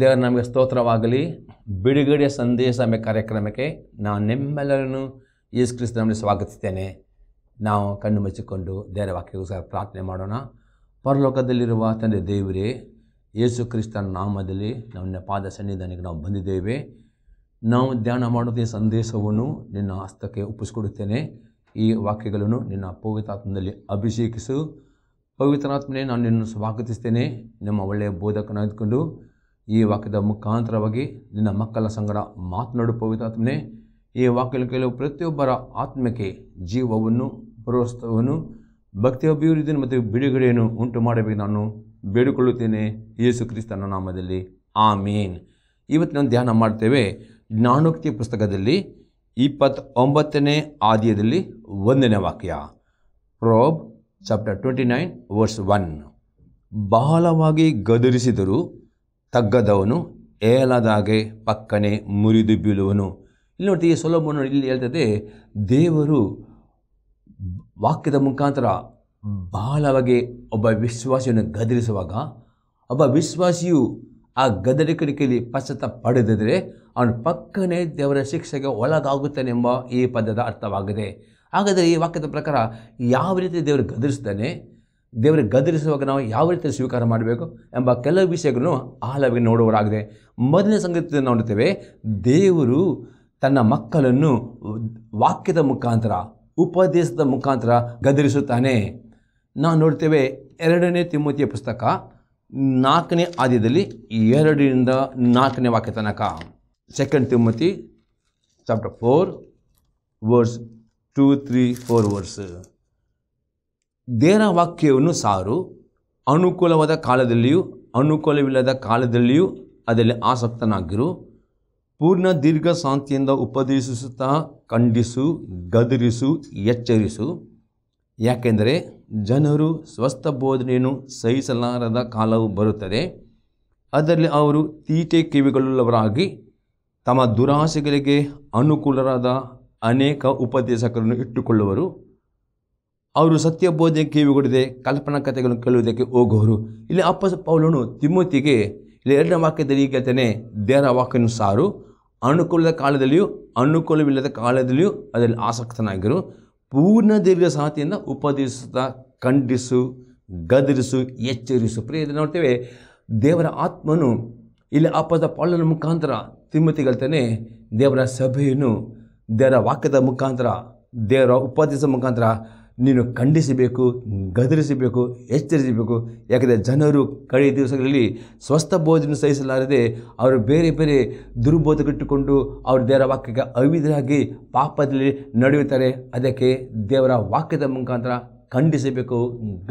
ದೇವರ ನಮಗೆ ಸ್ತೋತ್ರವಾಗಲಿ ಬಿಡುಗಡೆ ಸಂದೇಶ ಕಾರ್ಯಕ್ರಮಕ್ಕೆ ನಾನು ನಿಮ್ಮೆಲ್ಲರನ್ನು ಯೇಸು ಕ್ರಿಸ್ತನಲ್ಲಿ ಸ್ವಾಗತಿಸ್ತೇನೆ ನಾವು ಕಣ್ಣು ಮುಚ್ಚಿಕೊಂಡು ದೇವರ ಸಹ ಪ್ರಾರ್ಥನೆ ಮಾಡೋಣ ಪರಲೋಕದಲ್ಲಿರುವ ತಂದೆ ದೇವರೇ ಯೇಸು ಕ್ರಿಸ್ತನ ನಾಮದಲ್ಲಿ ನಮ್ಮ ಪಾದ ಸನ್ನಿಧಾನಕ್ಕೆ ನಾವು ಬಂದಿದ್ದೇವೆ ನಾವು ಧ್ಯಾನ ಮಾಡುವುದೇ ಸಂದೇಶವನ್ನು ನಿನ್ನ ಹಸ್ತಕ್ಕೆ ಒಪ್ಪಿಸಿಕೊಡುತ್ತೇನೆ ಈ ವಾಕ್ಯಗಳನ್ನು ನಿನ್ನ ಪವಿತ್ರಾತ್ಮದಲ್ಲಿ ಅಭಿಷೇಕಿಸು ಪವಿತ್ರಾತ್ಮನೇ ನಾನು ನಿನ್ನನ್ನು ಸ್ವಾಗತಿಸ್ತೇನೆ ನಿಮ್ಮ ಒಳ್ಳೆಯ ಇದ್ಕೊಂಡು ಈ ವಾಕ್ಯದ ಮುಖಾಂತರವಾಗಿ ನಿನ್ನ ಮಕ್ಕಳ ಸಂಗಡ ಮಾತನಾಡು ಪವಿತಾತ್ಮನೇ ಈ ವಾಕ್ಯದ ಕೆಲವು ಪ್ರತಿಯೊಬ್ಬರ ಆತ್ಮಕ್ಕೆ ಜೀವವನ್ನು ಪುರೋಸ್ತವನ್ನು ಭಕ್ತಿಯ ಅಭಿವೃದ್ಧಿಯನ್ನು ಮತ್ತು ಬಿಡುಗಡೆಯನ್ನು ಉಂಟು ಮಾಡಬೇಕು ನಾನು ಬೇಡಿಕೊಳ್ಳುತ್ತೇನೆ ಯೇಸು ಕ್ರಿಸ್ತನ ನಾಮದಲ್ಲಿ ಆಮೇನ್ ಇವತ್ತು ನಾವು ಧ್ಯಾನ ಮಾಡ್ತೇವೆ ಜ್ಞಾನೋಕ್ತಿ ಪುಸ್ತಕದಲ್ಲಿ ಇಪ್ಪತ್ತೊಂಬತ್ತನೇ ಆದಿಯದಲ್ಲಿ ಒಂದನೇ ವಾಕ್ಯ Prov chapter twenty nine verse one ಬಹಳವಾಗಿ ಗದರಿಸಿದರೂ ತಗ್ಗದವನು ಏಲದಾಗೆ ಪಕ್ಕನೆ ಮುರಿದು ಬೀಳುವನು ಇಲ್ಲಿ ನೋಡ್ತೀವಿ ಸೊಲೋಮೋನು ಇಲ್ಲಿ ಹೇಳ್ತದೆ ದೇವರು ವಾಕ್ಯದ ಮುಖಾಂತರ ಬಹಳವಾಗಿ ಒಬ್ಬ ವಿಶ್ವಾಸಿಯನ್ನು ಗದರಿಸುವಾಗ ಒಬ್ಬ ವಿಶ್ವಾಸಿಯು ಆ ಗದರಿಕೆಯಲ್ಲಿ ಪಶ್ಚಾತ್ತ ಪಡೆದಿದ್ರೆ ಅವನು ಪಕ್ಕನೆ ದೇವರ ಶಿಕ್ಷೆಗೆ ಎಂಬ ಈ ಪದದ ಅರ್ಥವಾಗಿದೆ ಹಾಗಾದರೆ ಈ ವಾಕ್ಯದ ಪ್ರಕಾರ ಯಾವ ರೀತಿ ದೇವರು ಗದರಿಸ್ತಾನೆ ದೇವರಿಗೆ ಗದರಿಸುವಾಗ ನಾವು ಯಾವ ರೀತಿ ಸ್ವೀಕಾರ ಮಾಡಬೇಕು ಎಂಬ ಕೆಲವು ವಿಷಯಗಳನ್ನು ಆಳವಾಗಿ ನೋಡುವರಾಗಿದೆ ಮೊದಲನೇ ಸಂಗತಿಯನ್ನು ನೋಡುತ್ತೇವೆ ದೇವರು ತನ್ನ ಮಕ್ಕಳನ್ನು ವಾಕ್ಯದ ಮುಖಾಂತರ ಉಪದೇಶದ ಮುಖಾಂತರ ಗದರಿಸುತ್ತಾನೆ ನಾವು ನೋಡ್ತೇವೆ ಎರಡನೇ ತಿಮ್ಮತಿಯ ಪುಸ್ತಕ ನಾಲ್ಕನೇ ಆದ್ಯದಲ್ಲಿ ಎರಡರಿಂದ ನಾಲ್ಕನೇ ವಾಕ್ಯ ತನಕ second Timothy chapter four verse two three four verse ದೇವರ ವಾಕ್ಯವನ್ನು ಸಾರು ಅನುಕೂಲವಾದ ಕಾಲದಲ್ಲಿಯೂ ಅನುಕೂಲವಿಲ್ಲದ ಕಾಲದಲ್ಲಿಯೂ ಅದರಲ್ಲಿ ಆಸಕ್ತನಾಗಿರು ಪೂರ್ಣ ದೀರ್ಘ ಶಾಂತಿಯಿಂದ ಉಪದೇಶಿಸುತ್ತಾ ಖಂಡಿಸು ಗದರಿಸು ಎಚ್ಚರಿಸು ಯಾಕೆಂದರೆ ಜನರು ಸ್ವಸ್ಥ ಬೋಧನೆಯನ್ನು ಸಹಿಸಲಾರದ ಕಾಲವು ಬರುತ್ತದೆ ಅದರಲ್ಲಿ ಅವರು ತೀಟೆ ಕಿವಿಗಳುಳ್ಳವರಾಗಿ ತಮ್ಮ ದುರಾಸೆಗಳಿಗೆ ಅನುಕೂಲರಾದ ಅನೇಕ ಉಪದೇಶಕರನ್ನು ಇಟ್ಟುಕೊಳ್ಳುವರು ಅವರು ಸತ್ಯ ಬೋಧನೆ ಕಿವಿಗೊಡದೆ ಕಲ್ಪನಾ ಕಥೆಗಳನ್ನು ಕೇಳುವುದಕ್ಕೆ ಹೋಗುವರು ಇಲ್ಲಿ ಅಪ್ಪಸ ಪೌಲನು ತಿಮ್ಮತಿಗೆ ಇಲ್ಲಿ ಎರಡನೇ ವಾಕ್ಯದಲ್ಲಿ ಕೇಳ್ತಾನೆ ದೇವರ ವಾಕ್ಯನು ಸಾರು ಅನುಕೂಲದ ಕಾಲದಲ್ಲಿಯೂ ಅನುಕೂಲವಿಲ್ಲದ ಕಾಲದಲ್ಲಿಯೂ ಅದರಲ್ಲಿ ಆಸಕ್ತನಾಗಿರು ಪೂರ್ಣ ದೀರ್ಘ ಸಾತಿಯನ್ನು ಉಪದೇಶಿಸುತ್ತಾ ಖಂಡಿಸು ಗದರಿಸು ಎಚ್ಚರಿಸು ಪ್ರಿಯ ನೋಡ್ತೇವೆ ದೇವರ ಆತ್ಮನು ಇಲ್ಲಿ ಅಪ್ಪದ ಪೌಲನ ಮುಖಾಂತರ ತಿಮ್ಮತಿಗಲ್ತಾನೆ ದೇವರ ಸಭೆಯನ್ನು ದೇವರ ವಾಕ್ಯದ ಮುಖಾಂತರ ದೇವರ ಉಪದೇಶದ ಮುಖಾಂತರ ನೀನು ಖಂಡಿಸಬೇಕು ಗದರಿಸಬೇಕು ಎಚ್ಚರಿಸಬೇಕು ಯಾಕಂದರೆ ಜನರು ಕಳೆದ ದಿವಸಗಳಲ್ಲಿ ಸ್ವಸ್ಥ ಬೋಧನೆ ಸಹಿಸಲಾರದೆ ಅವರು ಬೇರೆ ಬೇರೆ ದುರ್ಬೋಧಗಿಟ್ಟುಕೊಂಡು ಅವರು ದೇವರ ವಾಕ್ಯಕ್ಕೆ ಅವಿಧರಾಗಿ ಪಾಪದಲ್ಲಿ ನಡೆಯುತ್ತಾರೆ ಅದಕ್ಕೆ ದೇವರ ವಾಕ್ಯದ ಮುಖಾಂತರ ಖಂಡಿಸಬೇಕು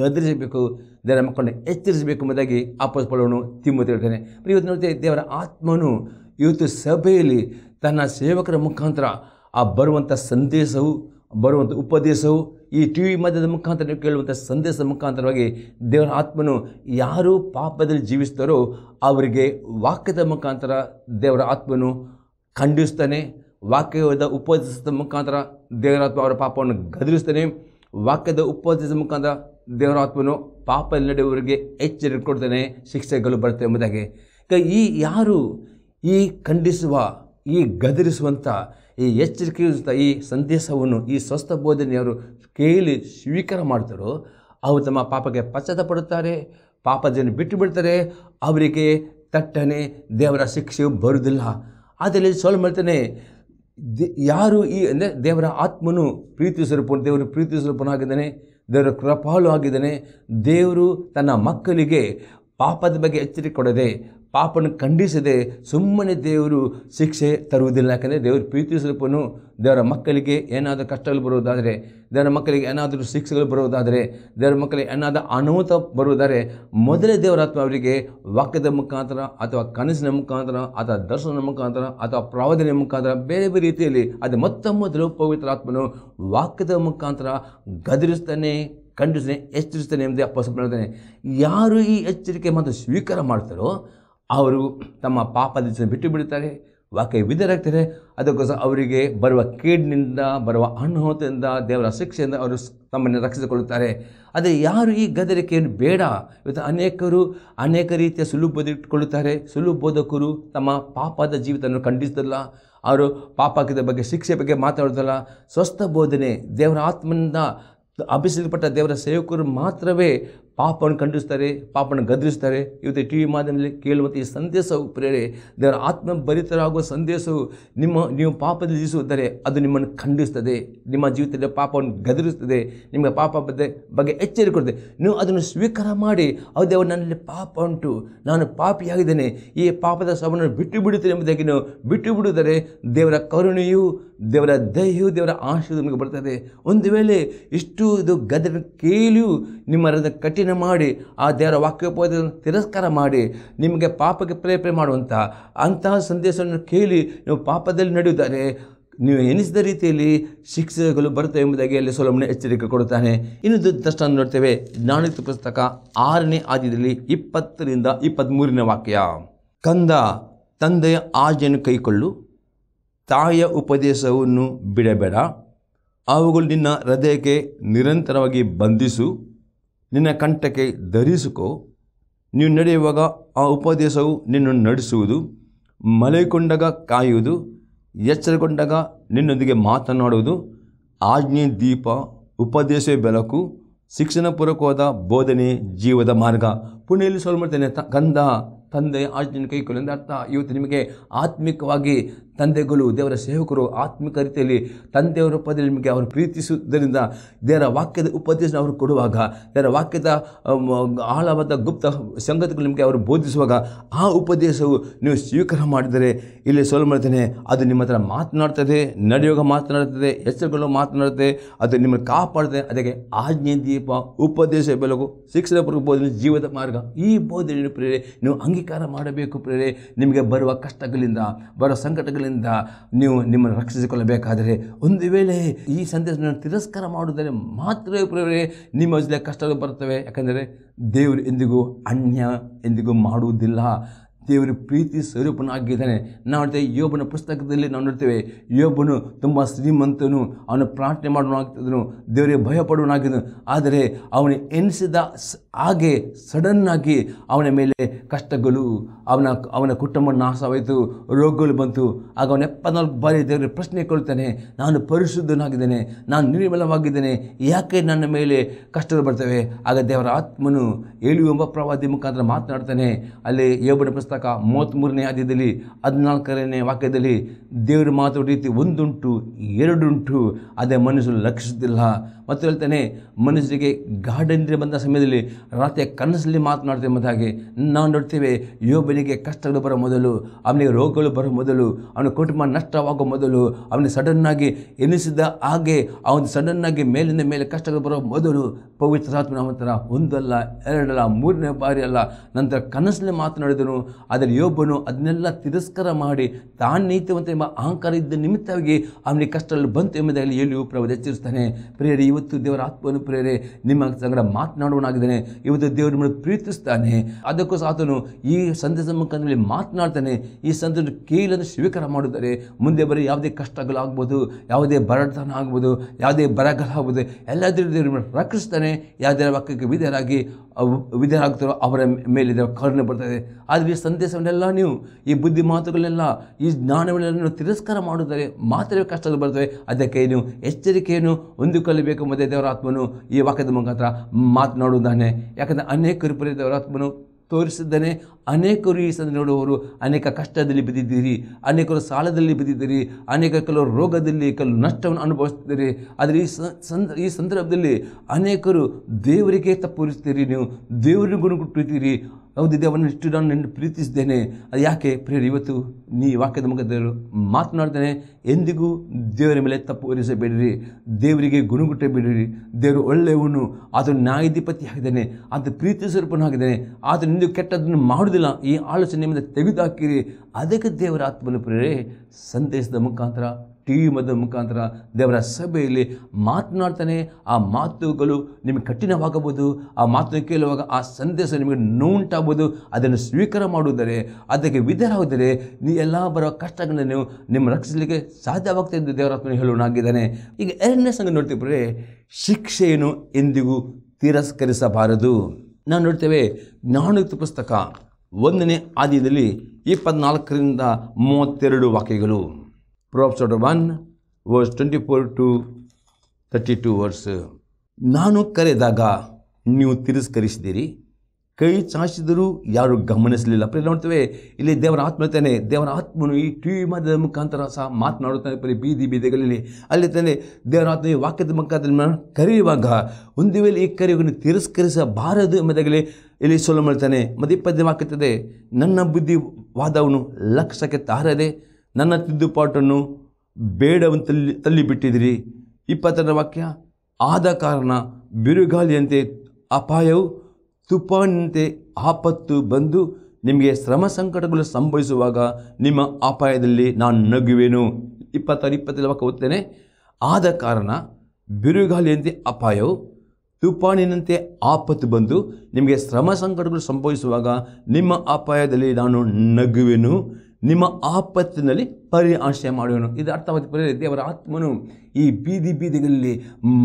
ಗದರಿಸಬೇಕು ದೇವರ ಮಕ್ಕಳನ್ನು ಎಚ್ಚರಿಸಬೇಕು ಎಂಬುದಾಗಿ ಆಪಸ್ಪಳವನ್ನು ತಿಮ್ಮತಿ ಹೇಳ್ತಾನೆ ಇವತ್ತು ನೋಡ್ತೇವೆ ದೇವರ ಆತ್ಮನು ಇವತ್ತು ಸಭೆಯಲ್ಲಿ ತನ್ನ ಸೇವಕರ ಮುಖಾಂತರ ಆ ಬರುವಂಥ ಸಂದೇಶವು ಬರುವಂಥ ಉಪದೇಶವು ಈ ಟಿ ವಿ ಮಾಧ್ಯಮದ ಮುಖಾಂತರ ನೀವು ಕೇಳುವಂಥ ಸಂದೇಶದ ಮುಖಾಂತರವಾಗಿ ದೇವರ ಆತ್ಮನು ಯಾರು ಪಾಪದಲ್ಲಿ ಜೀವಿಸ್ತಾರೋ ಅವರಿಗೆ ವಾಕ್ಯದ ಮುಖಾಂತರ ದೇವರ ಆತ್ಮನು ಖಂಡಿಸ್ತಾನೆ ವಾಕ್ಯದ ಉಪದೇಶದ ಮುಖಾಂತರ ದೇವರ ಆತ್ಮ ಅವರ ಪಾಪವನ್ನು ಗದರಿಸ್ತಾನೆ ವಾಕ್ಯದ ಉಪದೇಶದ ಮುಖಾಂತರ ದೇವರ ಆತ್ಮನು ಪಾಪದಲ್ಲಿ ನಡೆಯುವವರಿಗೆ ಎಚ್ಚರಿಕೆ ಕೊಡ್ತಾನೆ ಶಿಕ್ಷೆಗಳು ಬರುತ್ತೆ ಎಂಬುದಾಗಿ ಈಗ ಈ ಯಾರು ಈ ಖಂಡಿಸುವ ಈ ಗದರಿಸುವಂಥ ಈ ಎಚ್ಚರಿಕೆಯುತ ಈ ಸಂದೇಶವನ್ನು ಈ ಸ್ವಸ್ಥ ಬೋಧನೆಯವರು ಕೇಳಿ ಸ್ವೀಕಾರ ಮಾಡ್ತಾರೋ ಅವರು ತಮ್ಮ ಪಾಪಕ್ಕೆ ಪಶ್ಚಾತ್ತ ಪಡುತ್ತಾರೆ ಪಾಪದನ್ನು ಬಿಟ್ಟು ಬಿಡ್ತಾರೆ ಅವರಿಗೆ ತಟ್ಟನೆ ದೇವರ ಶಿಕ್ಷೆಯು ಬರುವುದಿಲ್ಲ ಅದರಲ್ಲಿ ಸೋಲ್ ಮಾಡ್ತಾನೆ ದೇ ಯಾರು ಈ ಅಂದರೆ ದೇವರ ಆತ್ಮನು ಪ್ರೀತಿ ಸ್ವರೂಪ ದೇವರು ಪ್ರೀತಿ ದೇವರ ಕೃಪಾಲು ಆಗಿದ್ದಾನೆ ದೇವರು ತನ್ನ ಮಕ್ಕಳಿಗೆ ಪಾಪದ ಬಗ್ಗೆ ಎಚ್ಚರಿಕೆ ಕೊಡದೆ ಪಾಪನ ಖಂಡಿಸದೆ ಸುಮ್ಮನೆ ದೇವರು ಶಿಕ್ಷೆ ತರುವುದಿಲ್ಲ ಯಾಕಂದರೆ ದೇವರು ಪ್ರೀತಿ ಸ್ವಲ್ಪನು ದೇವರ ಮಕ್ಕಳಿಗೆ ಏನಾದರೂ ಕಷ್ಟಗಳು ಬರುವುದಾದರೆ ದೇವರ ಮಕ್ಕಳಿಗೆ ಏನಾದರೂ ಶಿಕ್ಷೆಗಳು ಬರುವುದಾದರೆ ದೇವರ ಮಕ್ಕಳಿಗೆ ಏನಾದರೂ ಅನಾಹುತ ಬರುವುದಾದರೆ ಮೊದಲೇ ದೇವರಾತ್ಮ ಅವರಿಗೆ ವಾಕ್ಯದ ಮುಖಾಂತರ ಅಥವಾ ಕನಸಿನ ಮುಖಾಂತರ ಅಥವಾ ದರ್ಶನದ ಮುಖಾಂತರ ಅಥವಾ ಪ್ರವಾದನೆಯ ಮುಖಾಂತರ ಬೇರೆ ಬೇರೆ ರೀತಿಯಲ್ಲಿ ಅದು ಮತ್ತೊಮ್ಮೆ ಮೊದಲು ಆತ್ಮನು ವಾಕ್ಯದ ಮುಖಾಂತರ ಗದರಿಸ್ತಾನೆ ಖಂಡಿಸ್ತಾನೆ ಎಚ್ಚರಿಸ್ತಾನೆ ಎಂದೇ ಅಪ್ಪ ಯಾರು ಈ ಎಚ್ಚರಿಕೆ ಮತ್ತು ಸ್ವೀಕಾರ ಮಾಡ್ತಾರೋ ಅವರು ತಮ್ಮ ಪಾಪದಿಂದ ಬಿಟ್ಟು ಬಿಡುತ್ತಾರೆ ವಾಕ್ಯ ವಿಧರಾಗ್ತಾರೆ ಅದಕ್ಕೋಸ್ಕರ ಅವರಿಗೆ ಬರುವ ಕೇಡಿನಿಂದ ಬರುವ ಅನಾಹುತದಿಂದ ದೇವರ ಶಿಕ್ಷೆಯಿಂದ ಅವರು ತಮ್ಮನ್ನು ರಕ್ಷಿಸಿಕೊಳ್ಳುತ್ತಾರೆ ಆದರೆ ಯಾರು ಈ ಗದರಿಕೆಯನ್ನು ಬೇಡ ಇವತ್ತು ಅನೇಕರು ಅನೇಕ ರೀತಿಯ ಸುಲಭ ಇಟ್ಟುಕೊಳ್ಳುತ್ತಾರೆ ಸುಲಭ ಬೋಧಕರು ತಮ್ಮ ಪಾಪದ ಜೀವಿತವನ್ನು ಖಂಡಿಸಲ್ಲ ಅವರು ಪಾಪಕದ ಬಗ್ಗೆ ಶಿಕ್ಷೆ ಬಗ್ಗೆ ಮಾತಾಡೋದಲ್ಲ ಸ್ವಸ್ಥ ಬೋಧನೆ ದೇವರ ಆತ್ಮನಿಂದ ಅಭಿಸಲ್ಪಟ್ಟ ದೇವರ ಸೇವಕರು ಮಾತ್ರವೇ ಪಾಪವನ್ನು ಖಂಡಿಸ್ತಾರೆ ಪಾಪನ ಗದರಿಸ್ತಾರೆ ಇವತ್ತು ಟಿ ವಿ ಮಾಧ್ಯಮದಲ್ಲಿ ಕೇಳುವಂಥ ಈ ಸಂದೇಶವು ಪ್ರೇರೆ ದೇವರ ಆತ್ಮಭರಿತರಾಗುವ ಸಂದೇಶವು ನಿಮ್ಮ ನೀವು ಪಾಪದಲ್ಲಿ ಜೀವಿಸುತ್ತಾರೆ ಅದು ನಿಮ್ಮನ್ನು ಖಂಡಿಸ್ತದೆ ನಿಮ್ಮ ಜೀವಿತದಲ್ಲಿ ಪಾಪವನ್ನು ಗದರಿಸ್ತದೆ ನಿಮಗೆ ಪಾಪ ಬಗ್ಗೆ ಬಗ್ಗೆ ಎಚ್ಚರಿಕೆ ಕೊಡುತ್ತೆ ನೀವು ಅದನ್ನು ಸ್ವೀಕಾರ ಮಾಡಿ ಹೌದೇವ ನನ್ನಲ್ಲಿ ಪಾಪ ಉಂಟು ನಾನು ಪಾಪಿಯಾಗಿದ್ದೇನೆ ಈ ಪಾಪದ ಶವನನ್ನು ಬಿಟ್ಟು ಬಿಡುತ್ತೇನೆ ಎಂಬುದಾಗಿ ನೀವು ಬಿಟ್ಟು ಬಿಡುವುದರೆ ದೇವರ ಕರುಣೆಯು ದೇವರ ದಯೆಯು ದೇವರ ಆಶೀರ್ವಾದ ನಿಮಗೆ ಬರ್ತದೆ ಒಂದು ವೇಳೆ ಇಷ್ಟು ಇದು ಗದರಿನ ಕೇಳಿಯೂ ನಿಮ್ಮ ಕಠಿಣ ಮಾಡಿ ಆ ದೇವರ ವಾಕ್ಯೋಪದೇಶವನ್ನು ತಿರಸ್ಕಾರ ಮಾಡಿ ನಿಮಗೆ ಪಾಪಕ್ಕೆ ಪ್ರೇರೇಪಣೆ ಮಾಡುವಂಥ ಅಂತಹ ಸಂದೇಶವನ್ನು ಕೇಳಿ ನೀವು ಪಾಪದಲ್ಲಿ ನಡೆಯುತ್ತಾರೆ ನೀವು ಎನಿಸಿದ ರೀತಿಯಲ್ಲಿ ಶಿಕ್ಷೆಗಳು ಬರುತ್ತವೆ ಎಂಬುದಾಗಿ ಅಲ್ಲಿ ಸೊಲಮನ ಎಚ್ಚರಿಕೆ ಕೊಡುತ್ತಾನೆ ಇನ್ನೊಂದು ದೃಷ್ಟ ನೋಡ್ತೇವೆ ಜ್ಞಾನಯುಕ್ತ ಪುಸ್ತಕ ಆರನೇ ಆದ್ಯದಲ್ಲಿ ಇಪ್ಪತ್ತರಿಂದ ಇಪ್ಪತ್ತ್ಮೂರನೇ ವಾಕ್ಯ ಕಂದ ತಂದೆಯ ಆಜೆಯನ್ನು ಕೈಕೊಳ್ಳು ತಾಯಿಯ ಉಪದೇಶವನ್ನು ಬಿಡಬೇಡ ಅವುಗಳು ನಿನ್ನ ಹೃದಯಕ್ಕೆ ನಿರಂತರವಾಗಿ ಬಂಧಿಸು ನಿನ್ನ ಕಂಠಕ್ಕೆ ಧರಿಸಿಕೋ ನೀವು ನಡೆಯುವಾಗ ಆ ಉಪದೇಶವು ನಿನ್ನನ್ನು ನಡೆಸುವುದು ಮಲೆಕೊಂಡಾಗ ಕಾಯುವುದು ಎಚ್ಚರಗೊಂಡಾಗ ನಿನ್ನೊಂದಿಗೆ ಮಾತನಾಡುವುದು ಆಜ್ಞೆ ದೀಪ ಉಪದೇಶ ಬೆಳಕು ಶಿಕ್ಷಣ ಪೂರ್ವಕವಾದ ಬೋಧನೆ ಜೀವದ ಮಾರ್ಗ ಪುಣೆಯಲ್ಲಿ ಸೋಲ್ ಮಾಡ್ತೇನೆ ಗಂಧ ತಂದೆ ಆಜ್ಞೆಯನ್ನು ಕೈಕೊಳ್ಳಿ ಅರ್ಥ ಇವತ್ತು ನಿಮಗೆ ಆತ್ಮಿಕವಾಗಿ ತಂದೆಗಳು ದೇವರ ಸೇವಕರು ಆತ್ಮಿಕ ರೀತಿಯಲ್ಲಿ ತಂದೆಯವರ ಪದದಲ್ಲಿ ನಿಮಗೆ ಅವರು ಪ್ರೀತಿಸುವುದರಿಂದ ದೇವರ ವಾಕ್ಯದ ಉಪದೇಶನ ಅವರು ಕೊಡುವಾಗ ದೇವರ ವಾಕ್ಯದ ಆಳವಾದ ಗುಪ್ತ ಸಂಗತಿಗಳು ನಿಮಗೆ ಅವರು ಬೋಧಿಸುವಾಗ ಆ ಉಪದೇಶವು ನೀವು ಸ್ವೀಕಾರ ಮಾಡಿದರೆ ಇಲ್ಲಿ ಸೋಲು ಮಾಡ್ತೇನೆ ಅದು ನಿಮ್ಮ ಹತ್ರ ಮಾತನಾಡ್ತದೆ ನಡೆಯುವಾಗ ಮಾತನಾಡ್ತದೆ ಹೆಸರುಗಳು ಮಾತನಾಡುತ್ತೆ ಅದು ನಿಮ್ಮನ್ನು ಕಾಪಾಡುತ್ತೆ ಅದಕ್ಕೆ ಆಜ್ಞೆ ದೀಪ ಉಪದೇಶ ಬೆಲಗು ಶಿಕ್ಷಣ ಬೋಧನೆ ಜೀವದ ಮಾರ್ಗ ಈ ಬೋಧನೆ ಪ್ರೇರೆ ನೀವು ಹಂಗೆ ಅಂಗೀಕಾರ ಮಾಡಬೇಕು ಪ್ರೇರೇ ನಿಮಗೆ ಬರುವ ಕಷ್ಟಗಳಿಂದ ಬರುವ ಸಂಕಟಗಳಿಂದ ನೀವು ನಿಮ್ಮನ್ನು ರಕ್ಷಿಸಿಕೊಳ್ಳಬೇಕಾದರೆ ಒಂದು ವೇಳೆ ಈ ಸಂದೇಶವನ್ನು ತಿರಸ್ಕಾರ ಮಾಡುವುದರೆ ಮಾತ್ರ ಪ್ರೇರೇ ನಿಮ್ಮ ಜೊತೆ ಕಷ್ಟಗಳು ಬರುತ್ತವೆ ಯಾಕಂದರೆ ದೇವರು ಎಂದಿಗೂ ಅನ್ಯ ಎಂದಿಗೂ ಮಾಡುವುದಿಲ್ಲ ದೇವರ ಪ್ರೀತಿ ಸ್ವರೂಪನಾಗಿದ್ದಾನೆ ನಾವು ನೋಡ್ತೇವೆ ಯೋಬನ ಪುಸ್ತಕದಲ್ಲಿ ನಾವು ನೋಡ್ತೇವೆ ಯೋಬನು ತುಂಬ ಶ್ರೀಮಂತನು ಅವನು ಪ್ರಾರ್ಥನೆ ಮಾಡೋನಾಗ್ತಿದ್ದನು ದೇವರಿಗೆ ಭಯಪಡುವನಾಗಿದ್ದನು ಆದರೆ ಅವನು ಎನಿಸಿದ ಹಾಗೆ ಸಡನ್ನಾಗಿ ಅವನ ಮೇಲೆ ಕಷ್ಟಗಳು ಅವನ ಅವನ ಕುಟುಂಬ ನಾಶವಾಯಿತು ರೋಗಗಳು ಬಂತು ಆಗ ಅವನ ಎಪ್ಪತ್ನಾಲ್ಕು ಬಾರಿ ದೇವರಿಗೆ ಪ್ರಶ್ನೆ ಕೊಳ್ತಾನೆ ನಾನು ಪರಿಶುದ್ಧನಾಗಿದ್ದೇನೆ ನಾನು ನಿರ್ಮಲವಾಗಿದ್ದೇನೆ ಯಾಕೆ ನನ್ನ ಮೇಲೆ ಕಷ್ಟಗಳು ಬರ್ತವೆ ಆಗ ದೇವರ ಆತ್ಮನು ಏಳು ಪ್ರವಾದಿ ಮುಖಾಂತರ ಮಾತನಾಡ್ತಾನೆ ಅಲ್ಲಿ ಯೋಬನ ಪುಸ್ತಕ ಪುಸ್ತಕ ಮೂರನೇ ಆದ್ಯದಲ್ಲಿ ಹದಿನಾಲ್ಕನೇ ವಾಕ್ಯದಲ್ಲಿ ದೇವರ ಮಾತು ರೀತಿ ಒಂದುಂಟು ಎರಡುಂಟು ಅದೇ ಮನುಷ್ಯರು ಲಕ್ಷಿಸುತ್ತಿಲ್ಲ ಮತ್ತು ಹೇಳ್ತಾನೆ ಮನುಷ್ಯರಿಗೆ ಗಾರ್ಡನ್ರಿ ಬಂದ ಸಮಯದಲ್ಲಿ ರಾತ್ರಿಯ ಕನಸಲ್ಲಿ ಮಾತನಾಡ್ತೇವೆ ಎಂಬುದಾಗಿ ನಾವು ನೋಡ್ತೇವೆ ಯೋಬನಿಗೆ ಕಷ್ಟಗಳು ಬರೋ ಮೊದಲು ಅವನಿಗೆ ರೋಗಗಳು ಬರೋ ಮೊದಲು ಅವನ ಕುಟುಂಬ ನಷ್ಟವಾಗೋ ಮೊದಲು ಅವನಿಗೆ ಸಡನ್ನಾಗಿ ಎನಿಸಿದ ಹಾಗೆ ಅವನು ಸಡನ್ನಾಗಿ ಮೇಲಿಂದ ಮೇಲೆ ಕಷ್ಟಗಳು ಬರೋ ಮೊದಲು ಪವಿತ್ರಾತ್ಮ ನಂತರ ಒಂದಲ್ಲ ಎರಡಲ್ಲ ಮೂರನೇ ಬಾರಿ ಅಲ್ಲ ನಂತರ ಕನಸಲ್ಲಿ ಮಾತನಾಡಿದನು ಆದರೆ ಯೋಬನು ಅದನ್ನೆಲ್ಲ ತಿರಸ್ಕಾರ ಮಾಡಿ ತಾನು ನೀತಿವಂತ ಎಂಬ ಅಹಂಕಾರ ಇದ್ದ ನಿಮಿತ್ತವಾಗಿ ಅವನಿಗೆ ಕಷ್ಟಗಳು ಬಂತು ಎಂಬುದಾಗಿ ಎಲ್ಲಿಯೂ ಪ್ರವಾದ ಎಚ್ಚರಿಸ್ತಾನೆ ಪ್ರಿಯರಿ ಇವತ್ತು ದೇವರ ಆತ್ಮವನ್ನು ಪ್ರೇರೆ ನಿಮ್ಮ ಸಂಗಡ ಮಾತನಾಡುವನಾಗಿದ್ದಾನೆ ಇವತ್ತು ದೇವರು ನಿಮ್ಮನ್ನು ಪ್ರೀತಿಸ್ತಾನೆ ಅದಕ್ಕೂ ಆತನು ಈ ಸಂದೇಶದ ಮುಖಾಂತರ ಮಾತನಾಡ್ತಾನೆ ಈ ಸಂದೇಶ ಕೀಲನ್ನು ಸ್ವೀಕಾರ ಮಾಡುತ್ತಾರೆ ಮುಂದೆ ಬರೀ ಯಾವುದೇ ಕಷ್ಟಗಳಾಗ್ಬೋದು ಯಾವುದೇ ಬರಡತನ ಆಗ್ಬೋದು ಯಾವುದೇ ಆಗ್ಬೋದು ಎಲ್ಲದರಿಂದ ದೇವರು ರಕ್ಷಿಸ್ತಾನೆ ಯಾವುದೇ ವಾಕ್ಯಕ್ಕೆ ವಿಧೇಯರಾಗಿ ವಿಧೇಯರಾಗ್ತಾರೋ ಅವರ ಮೇಲೆ ದೇವರ ಕರುಣೆ ಬರ್ತದೆ ಆದರೆ ಈ ಸಂದೇಶವನ್ನೆಲ್ಲ ನೀವು ಈ ಬುದ್ಧಿ ಮಾತುಗಳನ್ನೆಲ್ಲ ಈ ಜ್ಞಾನಗಳನ್ನೆಲ್ಲ ತಿರಸ್ಕಾರ ಮಾಡುತ್ತಾರೆ ಮಾತ್ರವೇ ಕಷ್ಟಗಳು ಬರ್ತವೆ ಅದಕ್ಕೆ ನೀವು ಎಚ್ಚರಿಕೆಯನ್ನು ಹೊಂದಿಕೊಳ್ಳಬೇಕು ದೇವರ ದೇವರಾತ್ಮನು ಈ ವಾಕ್ಯದ ಮುಖಾಂತರ ಮಾತನಾಡುವುದಾನೆ ಯಾಕಂದರೆ ಅನೇಕ ದೇವರ ದೇವರಾತ್ಮನು ತೋರಿಸಿದ್ದಾನೆ ಅನೇಕರು ಈ ಸಂದ ನೋಡುವವರು ಅನೇಕ ಕಷ್ಟದಲ್ಲಿ ಬಿದ್ದಿದ್ದೀರಿ ಅನೇಕರು ಸಾಲದಲ್ಲಿ ಬಿದ್ದಿದ್ದೀರಿ ಅನೇಕ ಕೆಲವು ರೋಗದಲ್ಲಿ ಕೆಲವು ನಷ್ಟವನ್ನು ಅನುಭವಿಸ್ತಿದ್ದೀರಿ ಆದರೆ ಈ ಸಂದ ಈ ಸಂದರ್ಭದಲ್ಲಿ ಅನೇಕರು ದೇವರಿಗೆ ತಪ್ಪುರಿಸ್ತೀರಿ ನೀವು ದೇವರಿಗೂ ಕುಟ್ಟಿದ್ದೀರಿ ಹೌದು ದೇವನ ಇಷ್ಟು ನಾನು ನಿನ್ನ ಪ್ರೀತಿಸಿದ್ದೇನೆ ಅದು ಯಾಕೆ ಪ್ರೇರಿ ಇವತ್ತು ನೀ ವಾಕ್ಯದ ಮುಖದಲ್ಲಿ ಮಾತನಾಡ್ತೇನೆ ಎಂದಿಗೂ ದೇವರ ಮೇಲೆ ತಪ್ಪು ಹೊರಿಸಬೇಡಿರಿ ದೇವರಿಗೆ ಗುಣಗುಟ್ಟ ಬಿಡಿರಿ ದೇವರು ಒಳ್ಳೆಯವನು ಅದು ನ್ಯಾಯಾಧಿಪತಿ ಹಾಕಿದ್ದೇನೆ ಅದು ಪ್ರೀತಿ ಆಗಿದ್ದೇನೆ ಆದರೆ ನಿಂದು ಕೆಟ್ಟದನ್ನು ಮಾಡುವುದಿಲ್ಲ ಈ ಆಲೋಚನೆ ಮೇಲೆ ತೆಗೆದುಹಾಕಿರಿ ಅದಕ್ಕೆ ದೇವರ ಆತ್ಮನ ಪ್ರೇರೇ ಸಂದೇಶದ ಮುಖಾಂತರ ಟಿ ವಿ ಮದ್ದು ಮುಖಾಂತರ ದೇವರ ಸಭೆಯಲ್ಲಿ ಮಾತನಾಡ್ತಾನೆ ಆ ಮಾತುಗಳು ನಿಮಗೆ ಕಠಿಣವಾಗಬಹುದು ಆ ಮಾತು ಕೇಳುವಾಗ ಆ ಸಂದೇಶ ನಿಮಗೆ ನೋವುಂಟಾಗಬಹುದು ಅದನ್ನು ಸ್ವೀಕಾರ ಮಾಡುವುದರೆ ಅದಕ್ಕೆ ವಿಧರಾಗುವುದರೆ ನೀ ಎಲ್ಲ ಬರೋ ಕಷ್ಟಗಳನ್ನು ನೀವು ನಿಮ್ಮ ರಕ್ಷಿಸಲಿಕ್ಕೆ ಸಾಧ್ಯವಾಗ್ತದೆ ಎಂದು ದೇವರಾತ್ಮನ ಹೇಳೋಣಾಗಿದ್ದಾನೆ ಈಗ ಎರಡನೇ ಸಂಘ ನೋಡ್ತೀವಿ ಶಿಕ್ಷೆಯನ್ನು ಎಂದಿಗೂ ತಿರಸ್ಕರಿಸಬಾರದು ನಾವು ನೋಡ್ತೇವೆ ಜ್ಞಾನಯುಕ್ತ ಪುಸ್ತಕ ಒಂದನೇ ಆದಿಯಲ್ಲಿ ಇಪ್ಪತ್ನಾಲ್ಕರಿಂದ ಮೂವತ್ತೆರಡು ವಾಕ್ಯಗಳು Prov one verse twenty four to thirty two verse ನಾನು ಕರೆದಾಗ ನೀವು ತಿರಸ್ಕರಿಸಿದಿರಿ ಕೈ ಚಾಚಿದರೂ ಯಾರು ಗಮನಿಸಲಿಲ್ಲ ಪ್ರಿಯ ನೋಡ್ತೇವೆ ಇಲ್ಲಿ ದೇವರ ಆತ್ಮ ದೇವರ ಆತ್ಮನು ಈ ಟಿ ವಿ ಮುಖಾಂತರ ಸಹ ಮಾತನಾಡುತ್ತಾನೆ ಪರಿ ಬೀದಿ ಬೀದಿಗಳಲ್ಲಿ ಅಲ್ಲಿ ತಾನೆ ದೇವರ ಆತ್ಮ ಈ ವಾಕ್ಯದ ಮುಖಾಂತರ ಕರೆಯುವಾಗ ಒಂದು ವೇಳೆ ಈ ಕರೆಯುವನ್ನು ತಿರಸ್ಕರಿಸಬಾರದು ಎಂಬುದಾಗಲಿ ಇಲ್ಲಿ ಸೋಲು ಮಾಡ್ತಾನೆ ವಾಕ್ಯತದೆ ನನ್ನ ಬುದ್ಧಿ ವಾದವನ್ನು ಲಕ್ಷಕ್ಕೆ ತಾರದೆ ನನ್ನ ತಿದ್ದುಪಾಟನ್ನು ಬೇಡವನ್ನು ತಲ್ಲಿ ಬಿಟ್ಟಿದಿರಿ ಇಪ್ಪತ್ತರ ವಾಕ್ಯ ಆದ ಕಾರಣ ಬಿರುಗಾಳಿಯಂತೆ ಅಪಾಯವು ತುಪ್ಪಾನಿನಂತೆ ಆಪತ್ತು ಬಂದು ನಿಮಗೆ ಶ್ರಮ ಸಂಕಟಗಳು ಸಂಭವಿಸುವಾಗ ನಿಮ್ಮ ಅಪಾಯದಲ್ಲಿ ನಾನು ನಗುವೆನು ಇಪ್ಪತ್ತಾರು ಇಪ್ಪತ್ತೈದು ವಾಕ್ಯ ಓದ್ತೇನೆ ಆದ ಕಾರಣ ಬಿರುಗಾಲಿಯಂತೆ ಅಪಾಯವು ತುಫಾನಿನಂತೆ ಆಪತ್ತು ಬಂದು ನಿಮಗೆ ಶ್ರಮ ಸಂಕಟಗಳು ಸಂಭವಿಸುವಾಗ ನಿಮ್ಮ ಅಪಾಯದಲ್ಲಿ ನಾನು ನಗುವೆನು ನಿಮ್ಮ ಆಪತ್ತಿನಲ್ಲಿ ಆಶ್ರಯ ಮಾಡುವನು ಇದು ಅರ್ಥವಾಗಿ ಪರಿ ದೇವರ ಆತ್ಮನು ಈ ಬೀದಿ ಬೀದಿಗಳಲ್ಲಿ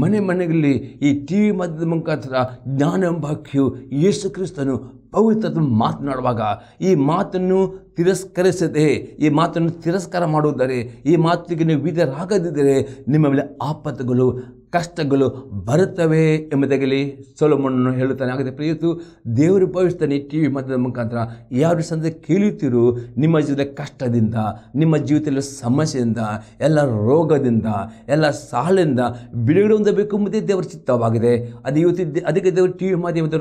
ಮನೆ ಮನೆಗಳಲ್ಲಿ ಈ ಟಿ ವಿ ಮಧ್ಯದ ಮುಖಾಂತರ ಜ್ಞಾನ ಎಂಬಾಕಿಯು ಯೇಸು ಕ್ರಿಸ್ತನು ಪವಿತ್ರತ ಮಾತನಾಡುವಾಗ ಈ ಮಾತನ್ನು ತಿರಸ್ಕರಿಸದೆ ಈ ಮಾತನ್ನು ತಿರಸ್ಕಾರ ಮಾಡುವುದರೆ ಈ ಮಾತಿಗೆ ನೀವು ವಿಧರಾಗದಿದ್ದರೆ ನಿಮ್ಮ ಮೇಲೆ ಆಪತ್ತುಗಳು ಕಷ್ಟಗಳು ಬರುತ್ತವೆ ಎಂಬುದಾಗಲಿ ಮಣ್ಣನ್ನು ಹೇಳುತ್ತಾನೆ ಹಾಗಾದರೆ ಪ್ರಿಯತು ದೇವರು ಭಾವಿಸ್ತಾನೆ ಟಿ ವಿ ಮಾಧ್ಯಮದ ಮುಖಾಂತರ ಯಾರು ಸಂದ ಕೇಳುತ್ತೀರೋ ನಿಮ್ಮ ಜೀವನದ ಕಷ್ಟದಿಂದ ನಿಮ್ಮ ಜೀವಿತದಲ್ಲಿ ಸಮಸ್ಯೆಯಿಂದ ಎಲ್ಲ ರೋಗದಿಂದ ಎಲ್ಲ ಸಾಲಿಂದ ಬಿಡುಗಡೆ ಹೊಂದಬೇಕು ಎಂಬುದೇ ದೇವರ ಚಿತ್ತವಾಗಿದೆ ಅದು ಇವತ್ತು ಅದಕ್ಕೆ ದೇವರು ಟಿ ವಿ ಮಾಧ್ಯಮದ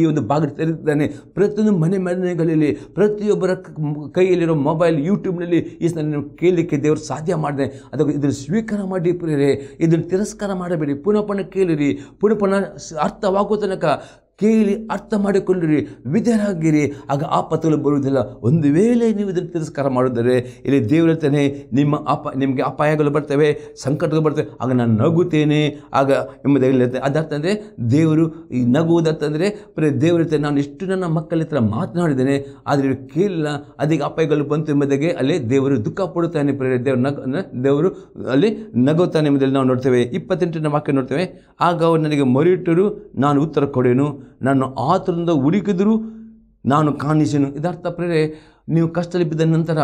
ಈ ಒಂದು ಭಾಗ ತೆರೆದಿದ್ದಾನೆ ಪ್ರತಿಯೊಂದು ಮನೆ ಮನೆಗಳಲ್ಲಿ ಪ್ರತಿಯೊಬ್ಬರ ಕೈಯಲ್ಲಿರೋ ಮೊಬೈಲ್ ಯೂಟ್ಯೂಬ್ನಲ್ಲಿ ಈ ಕೇಳಲಿಕ್ಕೆ ದೇವರು ಸಾಧ್ಯ ಮಾಡಿದೆ ಅದಕ್ಕೆ ಇದನ್ನು ಸ್ವೀಕಾರ ಮಾಡಿ ಪ್ರಿಯರೇ ಇದನ್ನು ತಿರಸ್ಕಾರ ಮಾಡಿ ಮಾಡಬೇಡಿ ಪುನಃ ಪುನಃ ಕೇಳಿರಿ ಪುನಃ ಪುನಃ ಅರ್ಥವಾಗುವ ತನಕ ಕೇಳಿ ಅರ್ಥ ಮಾಡಿಕೊಂಡಿರಿ ವಿಧರಾಗಿರಿ ಆಗ ಆಪತ್ತುಗಳು ಬರುವುದಿಲ್ಲ ಒಂದು ವೇಳೆ ನೀವು ಇದನ್ನು ತಿರಸ್ಕಾರ ಮಾಡಿದರೆ ಇಲ್ಲಿ ದೇವರತನೇ ನಿಮ್ಮ ಅಪ ನಿಮಗೆ ಅಪಾಯಗಳು ಬರ್ತವೆ ಸಂಕಟಗಳು ಬರ್ತವೆ ಆಗ ನಾನು ನಗುತ್ತೇನೆ ಆಗ ಎಂಬುದಾಗಿರುತ್ತೆ ಅದರ್ಥ ಅಂದರೆ ದೇವರು ಈ ನಗುವುದಂತಂದರೆ ಪ್ರ ದೇವರತ್ತೆ ನಾನು ಇಷ್ಟು ನನ್ನ ಮಕ್ಕಳ ಹತ್ರ ಮಾತನಾಡಿದ್ದೇನೆ ಆದರೆ ಕೇಳಿಲ್ಲ ಅದಕ್ಕೆ ಅಪಾಯಗಳು ಬಂತು ಎಂಬುದಾಗಿ ಅಲ್ಲಿ ದೇವರು ದುಃಖ ಪಡುತ್ತಾನೆ ಪ್ರೇ ದೇವರು ನಗ ದೇವರು ಅಲ್ಲಿ ನಗುತ್ತಾನೆ ಎಂಬುದಲ್ಲಿ ನಾವು ನೋಡ್ತೇವೆ ಇಪ್ಪತ್ತೆಂಟನೇ ವಾಕ್ಯ ನೋಡ್ತೇವೆ ಆಗ ಅವರು ನನಗೆ ಮೊರೆಯಿಟ್ಟರು ನಾನು ಉತ್ತರ ಕೊಡೇನು ನಾನು ಆತರಿಂದ ಹುಡುಕಿದರೂ ನಾನು ಕಾಣಿಸೆನು ಇದರ್ಥ ಪ್ರೇರೆ ನೀವು ಕಷ್ಟದಲ್ಲಿ ಬಿದ್ದ ನಂತರ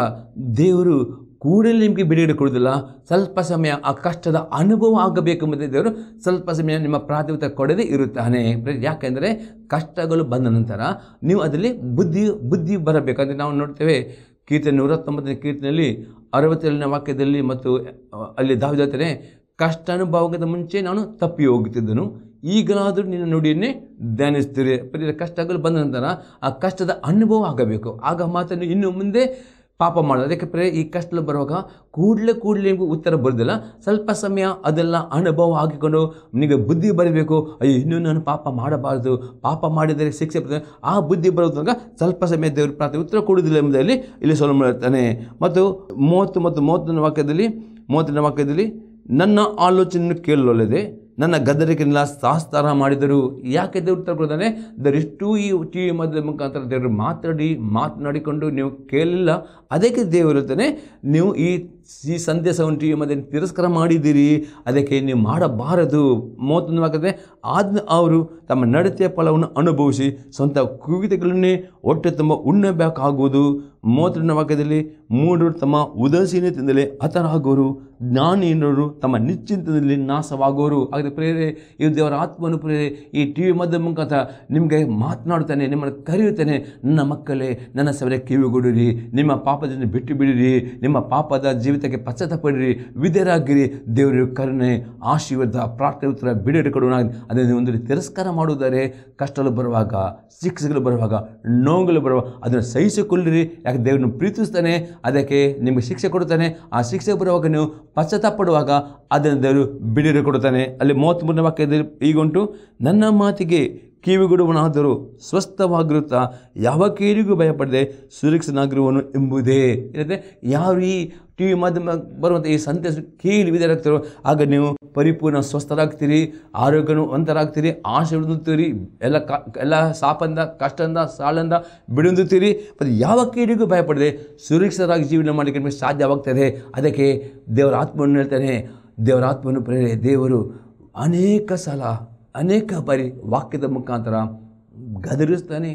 ದೇವರು ಕೂಡಲೇ ನಿಮಗೆ ಬಿಡುಗಡೆ ಕೊಡೋದಿಲ್ಲ ಸ್ವಲ್ಪ ಸಮಯ ಆ ಕಷ್ಟದ ಅನುಭವ ಆಗಬೇಕೆಂಬುದೇ ದೇವರು ಸ್ವಲ್ಪ ಸಮಯ ನಿಮ್ಮ ಪ್ರಾಥಮಿಕ ಕೊಡದೆ ಇರುತ್ತಾನೆ ಯಾಕೆಂದರೆ ಕಷ್ಟಗಳು ಬಂದ ನಂತರ ನೀವು ಅದರಲ್ಲಿ ಬುದ್ಧಿ ಬುದ್ಧಿ ಬರಬೇಕಂದರೆ ನಾವು ನೋಡ್ತೇವೆ ಕೀರ್ತನೆ ನೂರತ್ತೊಂಬತ್ತನೇ ಕೀರ್ತನೆಯಲ್ಲಿ ಅರವತ್ತೇಳನೇ ವಾಕ್ಯದಲ್ಲಿ ಮತ್ತು ಅಲ್ಲಿ ದಾವಿದಾತನೇ ಕಷ್ಟ ಅನುಭವದ ಮುಂಚೆ ನಾನು ತಪ್ಪಿ ಹೋಗುತ್ತಿದ್ದನು ಈಗಲಾದರೂ ನಿನ್ನ ನುಡಿಯನ್ನೇ ಧ್ಯಾನಿಸ್ತೀರಿ ಪ್ರತಿ ಕಷ್ಟಗಳು ಬಂದ ನಂತರ ಆ ಕಷ್ಟದ ಅನುಭವ ಆಗಬೇಕು ಆಗ ಮಾತ್ರ ಇನ್ನು ಮುಂದೆ ಪಾಪ ಮಾಡೋದು ಅದಕ್ಕೆ ಈ ಕಷ್ಟದಲ್ಲಿ ಬರುವಾಗ ಕೂಡಲೇ ಕೂಡಲೇ ಉತ್ತರ ಬರೋದಿಲ್ಲ ಸ್ವಲ್ಪ ಸಮಯ ಅದೆಲ್ಲ ಅನುಭವ ಹಾಕಿಕೊಂಡು ನಿಮಗೆ ಬುದ್ಧಿ ಬರಬೇಕು ಅಯ್ಯೋ ಇನ್ನೂ ನಾನು ಪಾಪ ಮಾಡಬಾರದು ಪಾಪ ಮಾಡಿದರೆ ಶಿಕ್ಷೆ ಬರ್ತದೆ ಆ ಬುದ್ಧಿ ಬರೋದಾಗ ಸ್ವಲ್ಪ ಸಮಯ ದೇವರು ಪ್ರಾರ್ಥನೆ ಉತ್ತರ ಕೊಡುವುದಿಲ್ಲ ಎಂಬುದರಲ್ಲಿ ಇಲ್ಲಿ ಸೊಲ ಮಾಡ್ತಾನೆ ಮತ್ತು ಮೂವತ್ತು ಮತ್ತು ಮೂವತ್ತೊಂದು ವಾಕ್ಯದಲ್ಲಿ ಮೂವತ್ತೊಂದು ವಾಕ್ಯದಲ್ಲಿ ನನ್ನ ಆಲೋಚನೆಯನ್ನು ಕೇಳಲೊಲ್ಲದೆ ನನ್ನ ಗದ್ದರಿಕೆಲ್ಲ ಸಾಸ್ತಾರ ಮಾಡಿದರು ಯಾಕೆ ದೇವರು ಉತ್ತರ ಕೊಡ್ತಾನೆ ದರಿಷ್ಟು ಈ ವಿ ಮಧ್ಯದ ಮುಖಾಂತರ ದೇವರು ಮಾತಾಡಿ ಮಾತನಾಡಿಕೊಂಡು ನೀವು ಕೇಳಲಿಲ್ಲ ಅದಕ್ಕೆ ದೇವರು ಹೇಳ್ತಾನೆ ನೀವು ಈ ಈ ಸಂದೇಶವನ್ನು ಟಿ ಮಧ್ಯೆ ತಿರಸ್ಕಾರ ಮಾಡಿದ್ದೀರಿ ಅದಕ್ಕೆ ನೀವು ಮಾಡಬಾರದು ಮೂವತ್ತೊಂದು ಆಗದೆ ಆದ ಅವರು ತಮ್ಮ ನಡತೆಯ ಫಲವನ್ನು ಅನುಭವಿಸಿ ಸ್ವಂತ ಕುವಿತೆಗಳನ್ನೇ ಹೊಟ್ಟೆ ತುಂಬ ಉಣ್ಣಬೇಕಾಗುವುದು ಮೂವತ್ತೊಂದು ವಾಕ್ಯದಲ್ಲಿ ಮೂಢರು ತಮ್ಮ ಉದಾಸೀನತೆಯಿಂದಲೇ ಹತರಾಗೋರು ಜ್ಞಾನೀನರು ತಮ್ಮ ನಿಶ್ಚಿಂತದಲ್ಲಿ ನಾಶವಾಗೋರು ಹಾಗೆ ಪ್ರೇರೆ ಈ ದೇವರ ಆತ್ಮವನ್ನು ಪ್ರೇರೆ ಈ ಟಿ ವಿ ಮಧ್ಯದ ಮುಖಾಂತರ ನಿಮಗೆ ಮಾತನಾಡುತ್ತಾನೆ ನಿಮ್ಮನ್ನು ಕರೆಯುತ್ತಾನೆ ನನ್ನ ಮಕ್ಕಳೇ ನನ್ನ ಸವರೇ ಕಿವಿಗೊಡಿರಿ ನಿಮ್ಮ ಪಾಪದಿಂದ ಬಿಟ್ಟು ಬಿಡಿರಿ ನಿಮ್ಮ ಪಾಪದ ಜೀವಿತ ನಿಮಿತ್ತಕ್ಕೆ ಪಡಿರಿ ವಿಧೇರಾಗಿರಿ ದೇವರ ಕರುಣೆ ಆಶೀರ್ವಾದ ಪ್ರಾರ್ಥನೆ ಉತ್ತರ ಬಿಡುಗಡೆ ಕೊಡೋಣ ಅದನ್ನು ಒಂದು ತಿರಸ್ಕಾರ ಮಾಡುವುದಾದರೆ ಕಷ್ಟಗಳು ಬರುವಾಗ ಶಿಕ್ಷೆಗಳು ಬರುವಾಗ ನೋವುಗಳು ಬರುವಾಗ ಅದನ್ನು ಸಹಿಸಿಕೊಳ್ಳಿರಿ ಯಾಕೆ ದೇವರನ್ನು ಪ್ರೀತಿಸ್ತಾನೆ ಅದಕ್ಕೆ ನಿಮಗೆ ಶಿಕ್ಷೆ ಕೊಡುತ್ತಾನೆ ಆ ಶಿಕ್ಷೆ ಬರುವಾಗ ನೀವು ಪಶ್ಚಾತ್ತಾಪಡುವಾಗ ಅದನ್ನು ದೇವರು ಬಿಡುಗಡೆ ಕೊಡುತ್ತಾನೆ ಅಲ್ಲಿ ಮೂವತ್ತ್ಮೂರನೇ ವಾಕ್ಯದಲ್ಲಿ ಉಂಟು ನನ್ನ ಮಾತಿಗೆ ಕಿವಿಗೊಡುವನಾದರೂ ಸ್ವಸ್ಥವಾಗಿರುತ್ತಾ ಯಾವ ಕೇರಿಗೂ ಭಯಪಡದೆ ಸುರಕ್ಷಿತನಾಗಿರುವನು ಎಂಬುದೇ ಏನಂದರೆ ಯಾರು ಈ ಟಿ ವಿ ಮಾಧ್ಯಮ ಬರುವಂಥ ಈ ಸಂದೇಶ ಕೇಳಿ ವಿದ್ಯಾರ್ಥಿಗಳು ಆಗ ನೀವು ಪರಿಪೂರ್ಣ ಸ್ವಸ್ಥರಾಗ್ತೀರಿ ಆರೋಗ್ಯವಂತರಾಗ್ತೀರಿ ಆಶೆ ಹಿಡಿದುತ್ತೀರಿ ಎಲ್ಲ ಕ ಎಲ್ಲ ಸಾಪಂದ ಕಷ್ಟದಿಂದ ಸಾಳಂದ ಬಿಡುತ್ತೀರಿ ಮತ್ತು ಯಾವ ಕೀಡಿಗೂ ಭಯಪಡದೆ ಸುರಕ್ಷಿತರಾಗಿ ಜೀವನ ಮಾಡಲಿಕ್ಕೆ ನಿಮಗೆ ಸಾಧ್ಯವಾಗ್ತದೆ ಅದಕ್ಕೆ ದೇವರ ಆತ್ಮವನ್ನು ಹೇಳ್ತಾನೆ ದೇವರ ಆತ್ಮವನ್ನು ಪ್ರೇರೆ ದೇವರು ಅನೇಕ ಸಲ ಅನೇಕ ಬಾರಿ ವಾಕ್ಯದ ಮುಖಾಂತರ ಗದರಿಸ್ತಾನೆ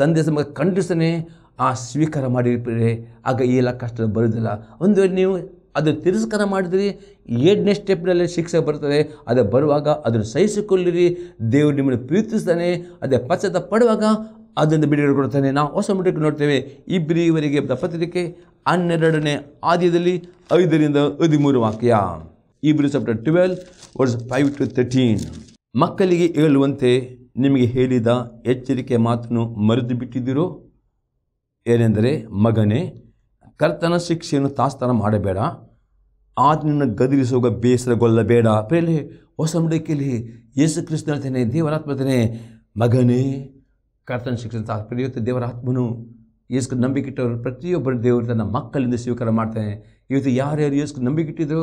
ಸಂದೇಶ ಖಂಡಿಸ್ತಾನೆ ಆ ಸ್ವೀಕಾರ ಮಾಡಿರ್ತೀರಿ ಆಗ ಎಲ್ಲ ಕಷ್ಟ ಬರುವುದಿಲ್ಲ ಒಂದು ವೇಳೆ ನೀವು ಅದು ತಿರಸ್ಕಾರ ಮಾಡಿದ್ರಿ ಎರಡನೇ ಸ್ಟೆಪ್ನಲ್ಲಿ ಶಿಕ್ಷೆ ಬರ್ತದೆ ಅದು ಬರುವಾಗ ಅದನ್ನು ಸಹಿಸಿಕೊಳ್ಳಿರಿ ದೇವರು ನಿಮ್ಮನ್ನು ಪ್ರೀತಿಸ್ತಾನೆ ಅದೇ ಪಶ್ಚಾತ್ತ ಪಡುವಾಗ ಅದನ್ನು ಬಿಡುಗಡೆ ಕೊಡ್ತಾನೆ ನಾವು ಹೊಸ ಮಟ್ಟಕ್ಕೆ ನೋಡ್ತೇವೆ ಇಬ್ಬರಿವರಿಗೆ ಪತ್ರಿಕೆ ಹನ್ನೆರಡನೇ ಆದ್ಯದಲ್ಲಿ ಐದರಿಂದ ಹದಿಮೂರು ವಾಕ್ಯ Hebrew chapter twelve verse five to thirteen ಮಕ್ಕಳಿಗೆ ಹೇಳುವಂತೆ ನಿಮಗೆ ಹೇಳಿದ ಎಚ್ಚರಿಕೆ ಮಾತನ್ನು ಮರೆತು ಬಿಟ್ಟಿದ್ದೀರೋ ಏನೆಂದರೆ ಮಗನೇ ಕರ್ತನ ಶಿಕ್ಷೆಯನ್ನು ತಾಸ್ತಾನ ಮಾಡಬೇಡ ಆತನನ್ನು ಗದರಿಸುವಾಗ ಬೇಸರಗೊಳ್ಳಬೇಡ ಪ್ರೇಲೆ ಹೊಸ ಮಡಕೆಯಲ್ಲಿ ಯೇಸು ಕೃಷ್ಣ ಹೇಳ್ತೇನೆ ದೇವರಾತ್ಮ ಮಗನೇ ಕರ್ತನ ಶಿಕ್ಷಣ ಇವತ್ತು ದೇವರ ದೇವರಾತ್ಮನು ಯೇಸು ನಂಬಿಕೆಟ್ಟವರು ಪ್ರತಿಯೊಬ್ಬರು ದೇವರು ತನ್ನ ಮಕ್ಕಳಿಂದ ಸ್ವೀಕಾರ ಮಾಡ್ತಾನೆ ಇವತ್ತು ಯಾರ್ಯಾರು ಯೇಸು ನಂಬಿಕೆಟ್ಟಿದ್ರು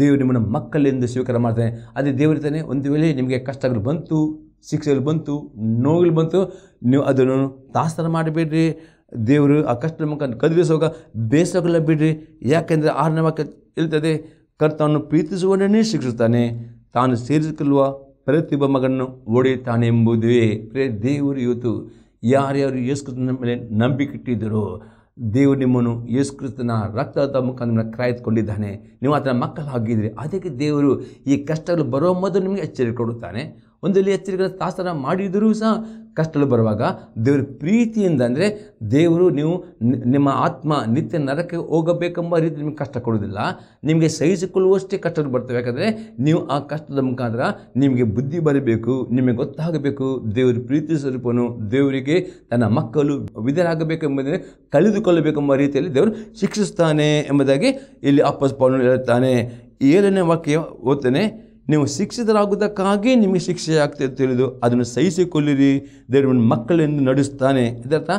ದೇವರು ನಿಮ್ಮನ್ನು ಮಕ್ಕಳಿಂದ ಸ್ವೀಕಾರ ಮಾಡ್ತಾನೆ ಅದೇ ದೇವರಿತಾನೆ ಒಂದು ವೇಳೆ ನಿಮಗೆ ಕಷ್ಟಗಳು ಬಂತು ಶಿಕ್ಷೆಗಳು ಬಂತು ನೋವುಗಳು ಬಂತು ನೀವು ಅದನ್ನು ತಾಸ್ತಾನ ಮಾಡಬೇಡ್ರಿ ದೇವರು ಆ ಕಷ್ಟದ ಮುಖ ಕದುವಿಸುವಾಗ ಬೇಸೋಗಲ್ಲ ಬಿಡ್ರಿ ಯಾಕೆಂದರೆ ಆರನೇ ವಾಕ್ಯ ಇರ್ತದೆ ಕರ್ತನನ್ನು ಪ್ರೀತಿಸುವನೇ ಶಿಕ್ಷಿಸುತ್ತಾನೆ ತಾನು ಸೇರಿಸಿಕೊಳ್ಳುವ ಪ್ರತಿಯೊಬ್ಬ ಮಗನನ್ನು ಒಡೆಯುತ್ತಾನೆ ಎಂಬುದೇ ಪ್ರೇ ದೇವರು ಇವತ್ತು ಯಾರ್ಯಾರು ಯೇಸುಕ್ರಿಸ್ತನ ಮೇಲೆ ನಂಬಿಕಿಟ್ಟಿದ್ದರೋ ದೇವರು ನಿಮ್ಮನ್ನು ಯೇಸುಕ್ರಿಸ್ತನ ರಕ್ತದ ಮುಖಾಂತರ ಕಾಯ್ದುಕೊಂಡಿದ್ದಾನೆ ನೀವು ಆತನ ಮಕ್ಕಳು ಹಾಗಿದ್ರೆ ಅದಕ್ಕೆ ದೇವರು ಈ ಕಷ್ಟಗಳು ಬರೋ ಮೊದಲು ನಿಮಗೆ ಎಚ್ಚರಿಕೆ ಕೊಡುತ್ತಾನೆ ಒಂದಲ್ಲಿ ಎಚ್ಚರಿಕೆ ತಾಸನ ಮಾಡಿದರೂ ಸಹ ಕಷ್ಟಗಳು ಬರುವಾಗ ದೇವರ ಪ್ರೀತಿಯಿಂದ ಅಂದರೆ ದೇವರು ನೀವು ನಿಮ್ಮ ಆತ್ಮ ನಿತ್ಯ ನರಕ್ಕೆ ಹೋಗಬೇಕೆಂಬ ರೀತಿ ನಿಮಗೆ ಕಷ್ಟ ಕೊಡೋದಿಲ್ಲ ನಿಮಗೆ ಸಹಿಸಿಕೊಳ್ಳುವಷ್ಟೇ ಕಷ್ಟಗಳು ಬರ್ತವೆ ಯಾಕಂದರೆ ನೀವು ಆ ಕಷ್ಟದ ಮುಖಾಂತರ ನಿಮಗೆ ಬುದ್ಧಿ ಬರಬೇಕು ನಿಮಗೆ ಗೊತ್ತಾಗಬೇಕು ದೇವರ ಪ್ರೀತಿ ಸ್ವರೂಪನು ದೇವರಿಗೆ ತನ್ನ ಮಕ್ಕಳು ವಿಧರಾಗಬೇಕೆಂಬುದೇ ಕಳೆದುಕೊಳ್ಳಬೇಕೆಂಬ ರೀತಿಯಲ್ಲಿ ದೇವರು ಶಿಕ್ಷಿಸ್ತಾನೆ ಎಂಬುದಾಗಿ ಇಲ್ಲಿ ಅಪ್ಪಸ್ ಹೇಳುತ್ತಾನೆ ಏಳನೇ ವಾಕ್ಯ ಓದ್ತಾನೆ ನೀವು ಶಿಕ್ಷಿತರಾಗುವುದಕ್ಕಾಗಿ ನಿಮಗೆ ಶಿಕ್ಷೆ ಆಗ್ತದೆ ತಿಳಿದು ಅದನ್ನು ಸಹಿಸಿಕೊಳ್ಳಿರಿ ದೇವರ ಮಕ್ಕಳೆಂದು ನಡೆಸ್ತಾನೆ ಇದರ್ಥ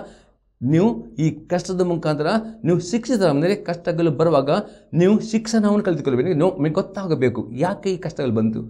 ನೀವು ಈ ಕಷ್ಟದ ಮುಖಾಂತರ ನೀವು ಶಿಕ್ಷಿತರ ಅಂದರೆ ಕಷ್ಟಗಳು ಬರುವಾಗ ನೀವು ಶಿಕ್ಷಣವನ್ನು ಕಲಿತುಕೊಳ್ಬೇಕು ನೋ ನಿಮಗೆ ಗೊತ್ತಾಗಬೇಕು ಯಾಕೆ ಈ ಕಷ್ಟಗಳು ಬಂತು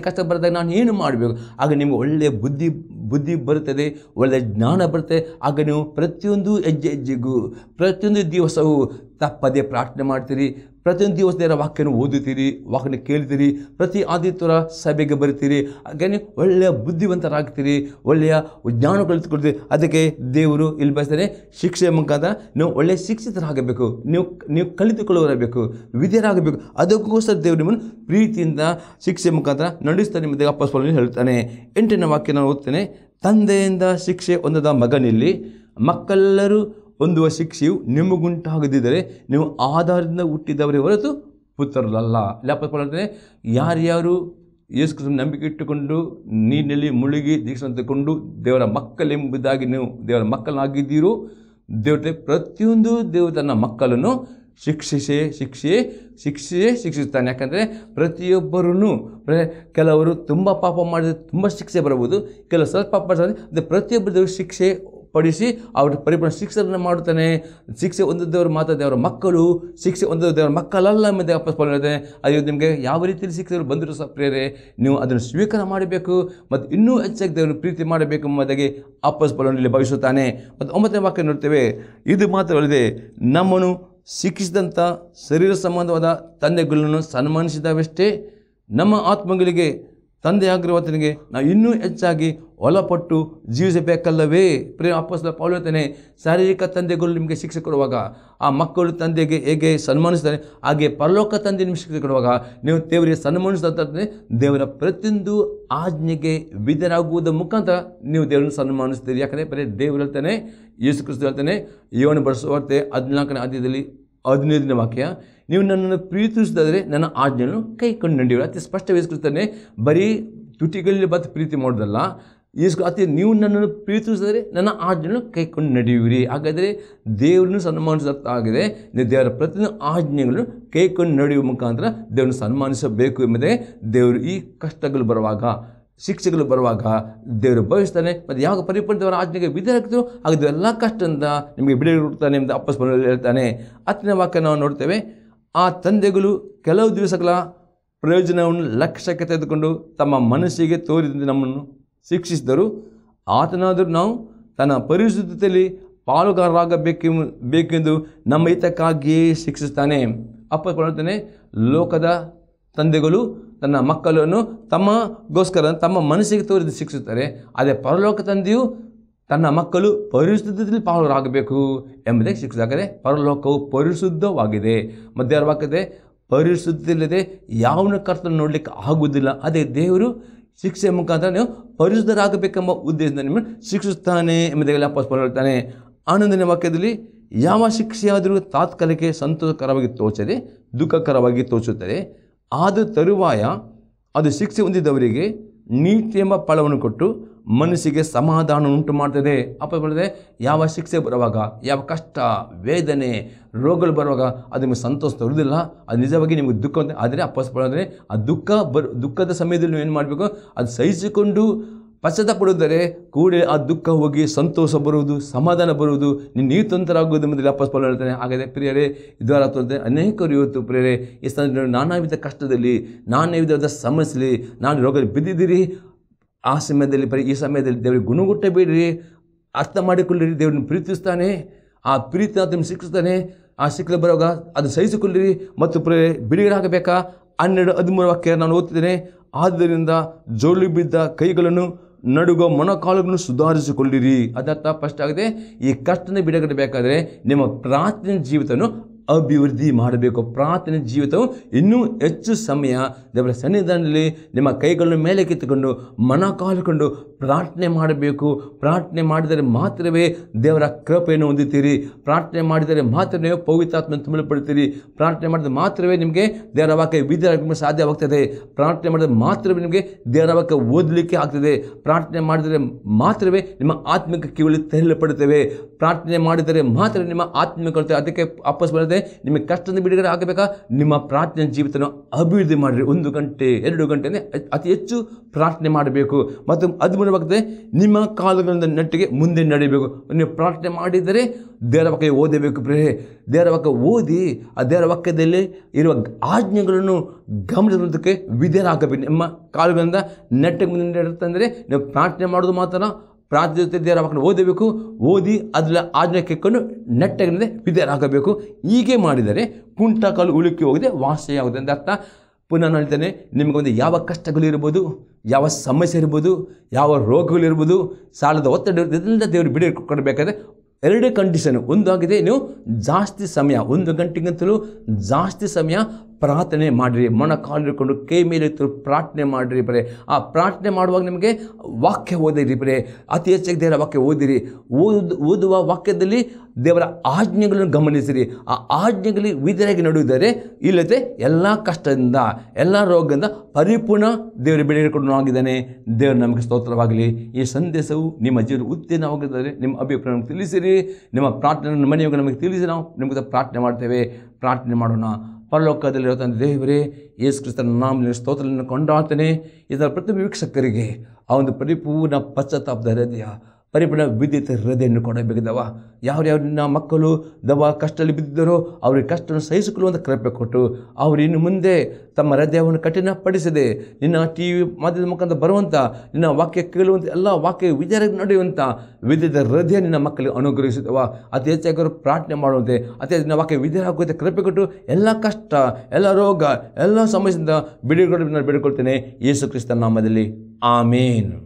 ಈ ಕಷ್ಟ ಬರೆದಾಗ ನಾನು ಏನು ಮಾಡಬೇಕು ಆಗ ನಿಮಗೆ ಒಳ್ಳೆಯ ಬುದ್ಧಿ ಬುದ್ಧಿ ಬರುತ್ತದೆ ಒಳ್ಳೆಯ ಜ್ಞಾನ ಬರುತ್ತೆ ಆಗ ನೀವು ಪ್ರತಿಯೊಂದು ಹೆಜ್ಜೆ ಹೆಜ್ಜೆಗೂ ಪ್ರತಿಯೊಂದು ದಿವಸವೂ ತಪ್ಪದೇ ಪ್ರಾರ್ಥನೆ ಮಾಡ್ತೀರಿ ಪ್ರತಿಯೊಂದು ದಿವಸ ದೇವರ ವಾಕ್ಯವನ್ನು ಓದುತ್ತೀರಿ ವಾಕ್ಯನ ಕೇಳ್ತೀರಿ ಪ್ರತಿ ಆದಿತ್ಯರ ಸಭೆಗೆ ಬರುತ್ತೀರಿ ಹಾಗೆ ಒಳ್ಳೆಯ ಬುದ್ಧಿವಂತರಾಗ್ತೀರಿ ಒಳ್ಳೆಯ ಜ್ಞಾನ ಕಲಿತುಕೊಳ್ತೀರಿ ಅದಕ್ಕೆ ದೇವರು ಇಲ್ಲಿ ಬಯಸ್ತಾರೆ ಶಿಕ್ಷೆ ಮುಖಾಂತರ ನೀವು ಒಳ್ಳೆಯ ಶಿಕ್ಷಿತರಾಗಬೇಕು ನೀವು ನೀವು ಕಲಿತುಕೊಳ್ಳುವರಾಗಬೇಕು ವಿದ್ಯರಾಗಬೇಕು ಅದಕ್ಕೋಸ್ಕರ ದೇವರು ನಿಮ್ಮನ್ನು ಪ್ರೀತಿಯಿಂದ ಶಿಕ್ಷೆ ಮುಖಾಂತರ ನಡೆಸ್ತಾನೆ ನಿಮ್ಮದೇ ಅಪ್ಪಸ್ವಾಮಿ ಹೇಳ್ತಾನೆ ಎಂಟನೇ ವಾಕ್ಯ ನಾನು ಓದ್ತೇನೆ ತಂದೆಯಿಂದ ಶಿಕ್ಷೆ ಹೊಂದದ ಮಗನಿಲ್ಲಿ ಮಕ್ಕಳೆಲ್ಲರೂ ಹೊಂದುವ ಶಿಕ್ಷೆಯು ನಿಮಗುಂಟಾಗದಿದ್ದರೆ ನೀವು ಆಧಾರದಿಂದ ಹುಟ್ಟಿದವರೇ ಹೊರತು ಪುತ್ರರಲ್ಲ ಲ್ಯಾಪಪ್ಪ ಯಾರ್ಯಾರು ಯೇಸು ನಂಬಿಕೆ ಇಟ್ಟುಕೊಂಡು ನೀರಿನಲ್ಲಿ ಮುಳುಗಿ ದೀಕ್ಷಣ ತೆಗೆದುಕೊಂಡು ದೇವರ ಮಕ್ಕಳೆಂಬುದಾಗಿ ನೀವು ದೇವರ ಮಕ್ಕಳಾಗಿದ್ದೀರೋ ದೇವ್ರೆ ಪ್ರತಿಯೊಂದು ದೇವರು ತನ್ನ ಮಕ್ಕಳನ್ನು ಶಿಕ್ಷಿಸೇ ಶಿಕ್ಷೆ ಶಿಕ್ಷೆಯೇ ಶಿಕ್ಷಿಸ್ತಾನೆ ಯಾಕಂದರೆ ಪ್ರತಿಯೊಬ್ಬರೂ ಕೆಲವರು ತುಂಬ ಪಾಪ ಮಾಡಿದರೆ ತುಂಬ ಶಿಕ್ಷೆ ಬರ್ಬೋದು ಕೆಲವು ಸ್ವಲ್ಪ ಪಾಪ ಮಾಡಿದ್ರೆ ಪ್ರತಿಯೊಬ್ಬರ ಶಿಕ್ಷೆ ಪಡಿಸಿ ಅವರು ಪರಿಪೂರ್ಣ ಶಿಕ್ಷೆಯನ್ನು ಮಾಡುತ್ತಾನೆ ಶಿಕ್ಷೆ ಹೊಂದಿದ್ದವರ ಮಾತ್ರ ದೇವರ ಮಕ್ಕಳು ಶಿಕ್ಷೆ ಹೊಂದಿದ ದೇವರ ಮಕ್ಕಳಲ್ಲ ಎಂಬುದೇ ವಾಪಸ್ ಬಂದಿರುತ್ತೆ ಅದು ನಿಮಗೆ ಯಾವ ರೀತಿಯಲ್ಲಿ ಶಿಕ್ಷೆಗಳು ಬಂದಿರೋ ಸಹ ಪ್ರೇರೆ ನೀವು ಅದನ್ನು ಸ್ವೀಕಾರ ಮಾಡಬೇಕು ಮತ್ತು ಇನ್ನೂ ಹೆಚ್ಚಾಗಿ ದೇವರು ಪ್ರೀತಿ ಮಾಡಬೇಕು ಎಂಬುದಾಗಿ ವಾಪಸ್ ಬಲವಣಿಗೆ ಭಾವಿಸುತ್ತಾನೆ ಮತ್ತು ಒಂಬತ್ತನೇ ವಾಕ್ಯ ನೋಡ್ತೇವೆ ಇದು ಮಾತ್ರವಲ್ಲದೆ ನಮ್ಮನ್ನು ಶಿಕ್ಷಿಸಿದಂಥ ಶರೀರ ಸಂಬಂಧವಾದ ತಂದೆಗಳನ್ನು ಸನ್ಮಾನಿಸಿದವಷ್ಟೇ ನಮ್ಮ ಆತ್ಮಗಳಿಗೆ ತಂದೆಯಾಗಿರುವ ಆತನಿಗೆ ನಾವು ಇನ್ನೂ ಹೆಚ್ಚಾಗಿ ಒಳಪಟ್ಟು ಜೀವಿಸಬೇಕಲ್ಲವೇ ಪ್ರೇ ಅಪ್ಪಸ್ಲ ಪೌಲು ಶಾರೀರಿಕ ತಂದೆಗಳು ನಿಮಗೆ ಶಿಕ್ಷೆ ಕೊಡುವಾಗ ಆ ಮಕ್ಕಳು ತಂದೆಗೆ ಹೇಗೆ ಸನ್ಮಾನಿಸ್ತಾರೆ ಹಾಗೆ ಪರಲೋಕ ತಂದೆ ನಿಮಗೆ ಶಿಕ್ಷೆ ಕೊಡುವಾಗ ನೀವು ದೇವರಿಗೆ ಸನ್ಮಾನಿಸಿದ್ರೆ ದೇವರ ಪ್ರತಿಯೊಂದು ಆಜ್ಞೆಗೆ ವಿಧರಾಗುವುದರ ಮುಖಾಂತರ ನೀವು ದೇವರನ್ನು ಸನ್ಮಾನಿಸ್ತೀರಿ ಯಾಕಂದರೆ ಬರೀ ದೇವರು ಹೇಳ್ತಾನೆ ಯೇಸು ಕ್ರಿಸ್ತು ಹೇಳ್ತಾನೆ ಯೋಣ ಬರೆಸುವಾರ್ತೆ ಹದಿನಾಲ್ಕನೇ ಆದ್ಯದಲ್ಲಿ ಹದಿನೈದನೇ ವಾಕ್ಯ ನೀವು ನನ್ನನ್ನು ಪ್ರೀತಿಸಿದಾದರೆ ನನ್ನ ಆಜ್ಞೆಯನ್ನು ಕೈ ಕಂಡು ನಡೆಯುವ ಅತಿ ಸ್ಪಷ್ಟವಾಗಿಸ್ಕೊಳ್ತಾನೆ ಬರೀ ತುಟಿಗಳಲ್ಲಿ ಬತ್ತು ಪ್ರೀತಿ ಮಾಡೋದಲ್ಲ ಯೇಸು ಅತಿ ನೀವು ನನ್ನನ್ನು ಪ್ರೀತಿಸಿದರೆ ನನ್ನ ಆಜ್ಞೆಯನ್ನು ಕೈಕೊಂಡು ನಡೆಯುವಿರಿ ಹಾಗಾದರೆ ದೇವರನ್ನು ಸನ್ಮಾನಿಸಿದ ದೇವರ ಪ್ರತಿಯೊಂದು ಆಜ್ಞೆಗಳನ್ನು ಕೈಕೊಂಡು ನಡೆಯುವ ಮುಖಾಂತರ ದೇವರನ್ನು ಸನ್ಮಾನಿಸಬೇಕು ಎಂಬುದೇ ದೇವರು ಈ ಕಷ್ಟಗಳು ಬರುವಾಗ ಶಿಕ್ಷೆಗಳು ಬರುವಾಗ ದೇವರು ಭವಿಸ್ತಾನೆ ಮತ್ತು ಯಾವಾಗ ಪರಿಪೂರ್ಣ ದೇವರ ಆಜ್ಞೆಗೆ ವಿಧೇಯರಾಗ್ತೋ ಹಾಗೆ ಎಲ್ಲ ಕಷ್ಟದಿಂದ ನಿಮಗೆ ಬಿಡುಗಡೆ ಹುಡ್ತಾನೆ ಎಂದು ಅಪ್ಪಸ್ ಹೇಳ್ತಾನೆ ಅತ್ತಿನ ವಾಕ್ಯ ನಾವು ನೋಡ್ತೇವೆ ಆ ತಂದೆಗಳು ಕೆಲವು ದಿವಸಗಳ ಪ್ರಯೋಜನವನ್ನು ಲಕ್ಷ್ಯಕ್ಕೆ ತೆಗೆದುಕೊಂಡು ತಮ್ಮ ಮನಸ್ಸಿಗೆ ತೋರಿದಂತೆ ನಮ್ಮನ್ನು ಶಿಕ್ಷಿಸಿದರು ಆತನಾದರೂ ನಾವು ತನ್ನ ಪರಿಶುದ್ಧತೆಯಲ್ಲಿ ಪಾಲುಗಾರರಾಗಬೇಕೆ ಬೇಕೆಂದು ನಮ್ಮ ಹಿತಕ್ಕಾಗಿಯೇ ಶಿಕ್ಷಿಸುತ್ತಾನೆ ಅಪ್ಪ ಲೋಕದ ತಂದೆಗಳು ತನ್ನ ಮಕ್ಕಳನ್ನು ತಮ್ಮಗೋಸ್ಕರ ತಮ್ಮ ಮನಸ್ಸಿಗೆ ತೋರಿದು ಶಿಕ್ಷಿಸುತ್ತಾರೆ ಅದೇ ಪರಲೋಕ ತಂದೆಯು ತನ್ನ ಮಕ್ಕಳು ಪರಿಶುದ್ಧದಲ್ಲಿ ಪಾಲುರಾಗಬೇಕು ಎಂಬುದೇ ಶಿಕ್ಷಿಸಾಗದೆ ಪರಲೋಕವು ಪರಿಶುದ್ಧವಾಗಿದೆ ಮಧ್ಯಾಹ್ನವಾಗದೆ ಪರಿಶುದ್ಧತೆ ಯಾವನ ಕರ್ತನ ನೋಡಲಿಕ್ಕೆ ಆಗುವುದಿಲ್ಲ ಅದೇ ದೇವರು ಶಿಕ್ಷೆ ಮುಖಾಂತರ ನೀವು ಪರಿಶುದ್ಧರಾಗಬೇಕೆಂಬ ಉದ್ದೇಶದಿಂದ ನಿಮ್ಮನ್ನು ಶಿಕ್ಷಿಸುತ್ತಾನೆ ಎಂಬುದಾಗೆಲ್ಲ ಪಸ್ಪಲ್ ಹೇಳ್ತಾನೆ ಆನಂದನ ವಾಕ್ಯದಲ್ಲಿ ಯಾವ ಶಿಕ್ಷೆಯಾದರೂ ತಾತ್ಕಾಲಿಕ ಸಂತೋಷಕರವಾಗಿ ತೋಚದೆ ದುಃಖಕರವಾಗಿ ತೋಚುತ್ತದೆ ಆದ ತರುವಾಯ ಅದು ಶಿಕ್ಷೆ ಹೊಂದಿದವರಿಗೆ ನೀತಿ ಎಂಬ ಫಲವನ್ನು ಕೊಟ್ಟು ಮನಸ್ಸಿಗೆ ಸಮಾಧಾನ ಉಂಟು ಮಾಡ್ತದೆ ಅಪ್ಪ ಬರ್ತದೆ ಯಾವ ಶಿಕ್ಷೆ ಬರುವಾಗ ಯಾವ ಕಷ್ಟ ವೇದನೆ ರೋಗಗಳು ಬರುವಾಗ ಅದು ನಿಮಗೆ ಸಂತೋಷ ತರುವುದಿಲ್ಲ ಅದು ನಿಜವಾಗಿ ನಿಮಗೆ ದುಃಖ ಅಂತ ಆದರೆ ಅಪ್ಪಸ್ಪಡಂದರೆ ಆ ದುಃಖ ಬರ್ ದುಃಖದ ಸಮಯದಲ್ಲಿ ನೀವು ಏನು ಮಾಡಬೇಕು ಅದು ಸಹಿಸಿಕೊಂಡು ಪಡುವುದರೆ ಕೂಡಲೇ ಆ ದುಃಖ ಹೋಗಿ ಸಂತೋಷ ಬರುವುದು ಸಮಾಧಾನ ಬರುವುದು ನೀನು ನೀರು ಆಗುವುದು ಮೊದಲು ಅಪ್ಪಸ್ ಹೇಳ್ತಾನೆ ಹಾಗಾದರೆ ಪ್ರಿಯರೇ ಇದರ ತೊಂದರೆ ಅನೇಕರು ಇವತ್ತು ಪ್ರಿಯರೇ ಈ ಸ್ಥಾನ ನಾನಾ ವಿಧ ಕಷ್ಟದಲ್ಲಿ ನಾನಾ ವಿಧವಾದ ಸಮಸ್ಯೆಲಿ ನಾನು ರೋಗದಲ್ಲಿ ಬಿದ್ದಿದ್ದೀರಿ ಆ ಸಮಯದಲ್ಲಿ ಬರೀ ಈ ಸಮಯದಲ್ಲಿ ದೇವರಿಗೆ ಗುಣಗುಟ್ಟಬೇಡ್ರಿ ಅರ್ಥ ಮಾಡಿಕೊಳ್ಳಿರಿ ದೇವ್ರನ್ನ ಪ್ರೀತಿಸ್ತಾನೆ ಆ ಪ್ರೀತಿ ಅದನ್ನು ಶಿಕ್ಷಿಸ್ತಾನೆ ಆ ಸಿಕ್ಕಲು ಬರುವಾಗ ಅದು ಸಹಿಸಿಕೊಳ್ಳಿರಿ ಮತ್ತು ಪ್ರೇ ಬಿಡುಗಡೆ ಹನ್ನೆರಡು ಹದಿಮೂರು ವಾಕ್ಯ ನಾನು ಓದ್ತಿದ್ದೇನೆ ಆದ್ದರಿಂದ ಜೋಳು ಬಿದ್ದ ಕೈಗಳನ್ನು ನಡುಗೋ ಮೊಣಕಾಲುಗಳನ್ನು ಸುಧಾರಿಸಿಕೊಳ್ಳಿರಿ ಅದರ್ಥ ಫಸ್ಟ್ ಆಗಿದೆ ಈ ಕಷ್ಟನ ಬಿಡುಗಡೆ ಬೇಕಾದರೆ ನಿಮ್ಮ ಪ್ರಾರ್ಥನೆ ಜೀವಿತನು ಅಭಿವೃದ್ಧಿ ಮಾಡಬೇಕು ಪ್ರಾರ್ಥನೆ ಜೀವಿತವು ಇನ್ನೂ ಹೆಚ್ಚು ಸಮಯ ದೇವರ ಸನ್ನಿಧಾನದಲ್ಲಿ ನಿಮ್ಮ ಕೈಗಳನ್ನು ಮೇಲೆ ಕಿತ್ತುಕೊಂಡು ಮನ ಕಾಲುಕೊಂಡು ಪ್ರಾರ್ಥನೆ ಮಾಡಬೇಕು ಪ್ರಾರ್ಥನೆ ಮಾಡಿದರೆ ಮಾತ್ರವೇ ದೇವರ ಕೃಪೆಯನ್ನು ಹೊಂದುತ್ತೀರಿ ಪ್ರಾರ್ಥನೆ ಮಾಡಿದರೆ ಮಾತ್ರವೇ ಪವಿತ್ರಾತ್ಮ ಪಡುತ್ತೀರಿ ಪ್ರಾರ್ಥನೆ ಮಾಡಿದರೆ ಮಾತ್ರವೇ ನಿಮಗೆ ದೇವರ ವಾಕ್ಯ ವಿದ್ಯಾರ್ಥಿ ಸಾಧ್ಯವಾಗ್ತದೆ ಪ್ರಾರ್ಥನೆ ಮಾಡಿದರೆ ಮಾತ್ರವೇ ನಿಮಗೆ ದೇವರ ವಾಕ್ಯ ಓದಲಿಕ್ಕೆ ಆಗ್ತದೆ ಪ್ರಾರ್ಥನೆ ಮಾಡಿದರೆ ಮಾತ್ರವೇ ನಿಮ್ಮ ಆತ್ಮಿಕ ಕಿವಿ ತೆರಳಪಡುತ್ತವೆ ಪ್ರಾರ್ಥನೆ ಮಾಡಿದರೆ ಮಾತ್ರ ನಿಮ್ಮ ಆತ್ಮಿಕ ಅದಕ್ಕೆ ವಾಪಸ್ ನಿಮಗೆ ಕಷ್ಟದಿಂದ ಬಿಡುಗಡೆ ಆಗಬೇಕಾ ನಿಮ್ಮ ಪ್ರಾರ್ಥನೆ ಜೀವಿತನ ಅಭಿವೃದ್ಧಿ ಮಾಡಿರಿ ಒಂದು ಗಂಟೆ ಎರಡು ಗಂಟೆನೇ ಅತಿ ಹೆಚ್ಚು ಪ್ರಾರ್ಥನೆ ಮಾಡಬೇಕು ಮತ್ತು ಅದು ಮೂಲವಾಗದೆ ನಿಮ್ಮ ಕಾಲುಗಳಿಂದ ನಟ್ಟಿಗೆ ಮುಂದೆ ನಡೆಯಬೇಕು ನೀವು ಪ್ರಾರ್ಥನೆ ಮಾಡಿದರೆ ದೇವರ ವಾಕ್ಯ ಓದಬೇಕು ಪ್ರೇ ದೇವರ ಓದಿ ಆ ದೇವರ ವಾಕ್ಯದಲ್ಲಿ ಇರುವ ಆಜ್ಞೆಗಳನ್ನು ಗಮನಿಸುವುದಕ್ಕೆ ವಿಧೇಯರಾಗಬೇಕು ನಿಮ್ಮ ಕಾಲುಗಳಿಂದ ನೆಟ್ಟಿಗೆ ಮುಂದೆ ನಡೆಯುತ್ತಂದರೆ ನೀವು ಪ್ರಾರ್ಥನೆ ಮಾಡೋದು ಮಾತ್ರ ದೇವರ ಮಕ್ಕಳು ಓದಬೇಕು ಓದಿ ಅದರ ಆಜ್ಞೆ ಕೆಕ್ಕೊಂಡು ನೆಟ್ಟಾಗಿದೆ ವಿದ್ಯರಾಗಬೇಕು ಹೀಗೆ ಮಾಡಿದರೆ ಕಾಲು ಉಳುಕಿ ಹೋಗದೆ ವಾಸಿಯಾಗುತ್ತೆ ಅಂತ ಅರ್ಥ ಪುನಃ ನಾನು ಹೇಳ್ತೇನೆ ನಿಮಗೊಂದು ಯಾವ ಇರ್ಬೋದು ಯಾವ ಸಮಸ್ಯೆ ಇರ್ಬೋದು ಯಾವ ರೋಗಗಳಿರ್ಬೋದು ಸಾಲದ ಒತ್ತಡ ಇದರಿಂದ ದೇವರು ಬಿಡಿ ಕೊಡಬೇಕಾದ್ರೆ ಎರಡೇ ಕಂಡೀಷನ್ ಒಂದು ಆಗಿದೆ ನೀವು ಜಾಸ್ತಿ ಸಮಯ ಒಂದು ಗಂಟೆಗಿಂತಲೂ ಜಾಸ್ತಿ ಸಮಯ ಪ್ರಾರ್ಥನೆ ಮಾಡಿರಿ ಮೊಣಕಾಲಿಕೊಂಡು ಕೈ ಮೇಲೆ ಪ್ರಾರ್ಥನೆ ಮಾಡಿರಿ ಬರೇ ಆ ಪ್ರಾರ್ಥನೆ ಮಾಡುವಾಗ ನಿಮಗೆ ವಾಕ್ಯ ಓದಿರಿ ಬರೇ ಅತಿ ಹೆಚ್ಚಾಗಿ ದೇವರ ವಾಕ್ಯ ಓದಿರಿ ಓದು ಓದುವ ವಾಕ್ಯದಲ್ಲಿ ದೇವರ ಆಜ್ಞೆಗಳನ್ನು ಗಮನಿಸಿರಿ ಆ ಆಜ್ಞೆಗಳಿಗೆ ವಿಧಿಯಾಗಿ ನಡೆಯುವುದರೆ ಇಲ್ಲದೆ ಎಲ್ಲ ಕಷ್ಟದಿಂದ ಎಲ್ಲ ರೋಗದಿಂದ ಪರಿಪೂರ್ಣ ದೇವರ ಬೆಳೆಕೊಂಡು ಆಗಿದ್ದಾನೆ ದೇವರು ನಮಗೆ ಸ್ತೋತ್ರವಾಗಲಿ ಈ ಸಂದೇಶವು ನಿಮ್ಮ ಜೀವನ ಉತ್ತೇಜನವಾಗಿದ್ದರೆ ನಿಮ್ಮ ಅಭಿಪ್ರಾಯ ತಿಳಿಸಿರಿ ನಿಮ್ಮ ಪ್ರಾರ್ಥನೆ ಮನೆಯೋಗ ನಮಗೆ ತಿಳಿಸಿ ನಾವು ನಿಮಗೆ ಪ್ರಾರ್ಥನೆ ಮಾಡ್ತೇವೆ ಪ್ರಾರ್ಥನೆ ಮಾಡೋಣ ಪರಲೋಕದಲ್ಲಿರುವಂಥ ದೇವರೇ ಯೇಸು ಕ್ರಿಸ್ತನ ನಾಮಲ್ಲಿ ಸ್ತೋತ್ರವನ್ನು ಕೊಂಡಾಡ್ತಾನೆ ಇದರ ವೀಕ್ಷಕರಿಗೆ ಆ ಒಂದು ಪರಿಪೂರ್ಣ ಪಶ್ಚಾತ್ತಾಪದ ಹೃದಯ ಪರಿಪೂರ್ಣ ವಿದ್ಯುತ್ ಹೃದಯವನ್ನು ಕೊಡಬೇಕಿದ್ದವ ಯಾರು ನಿನ್ನ ಮಕ್ಕಳು ದವ ಕಷ್ಟದಲ್ಲಿ ಬಿದ್ದಿದ್ದರೋ ಅವ್ರಿಗೆ ಕಷ್ಟವನ್ನು ಸಹಿಸಿಕೊಳ್ಳುವಂಥ ಕೃಪೆ ಕೊಟ್ಟು ಅವರು ಇನ್ನು ಮುಂದೆ ತಮ್ಮ ಹೃದಯವನ್ನು ಕಠಿಣಪಡಿಸದೆ ನಿನ್ನ ಟಿ ವಿ ಮಾಧ್ಯಮದ ಮುಖಾಂತರ ಬರುವಂಥ ನಿನ್ನ ವಾಕ್ಯ ಕೇಳುವಂಥ ಎಲ್ಲ ವಾಕ್ಯ ವಿಚಾರ ನಡೆಯುವಂಥ ವಿದ್ಯುತ್ ಹೃದಯ ನಿನ್ನ ಮಕ್ಕಳಿಗೆ ಅನುಗ್ರಹಿಸಿದವ ಅತಿ ಹೆಚ್ಚಾಗಿ ಅವರು ಪ್ರಾರ್ಥನೆ ಮಾಡುವಂತೆ ಅತಿ ಹೆಚ್ಚು ವಾಕ್ಯ ವಿಧಿರ ಹಾಕುವಂತೆ ಕೃಪೆ ಕೊಟ್ಟು ಎಲ್ಲ ಕಷ್ಟ ಎಲ್ಲ ರೋಗ ಎಲ್ಲ ಸಮಸ್ಯೆಯಿಂದ ಬಿಡುಗಡೆ ನಾನು ಯೇಸು ಕ್ರಿಸ್ತನ ನಾಮದಲ್ಲಿ ಆಮೇನು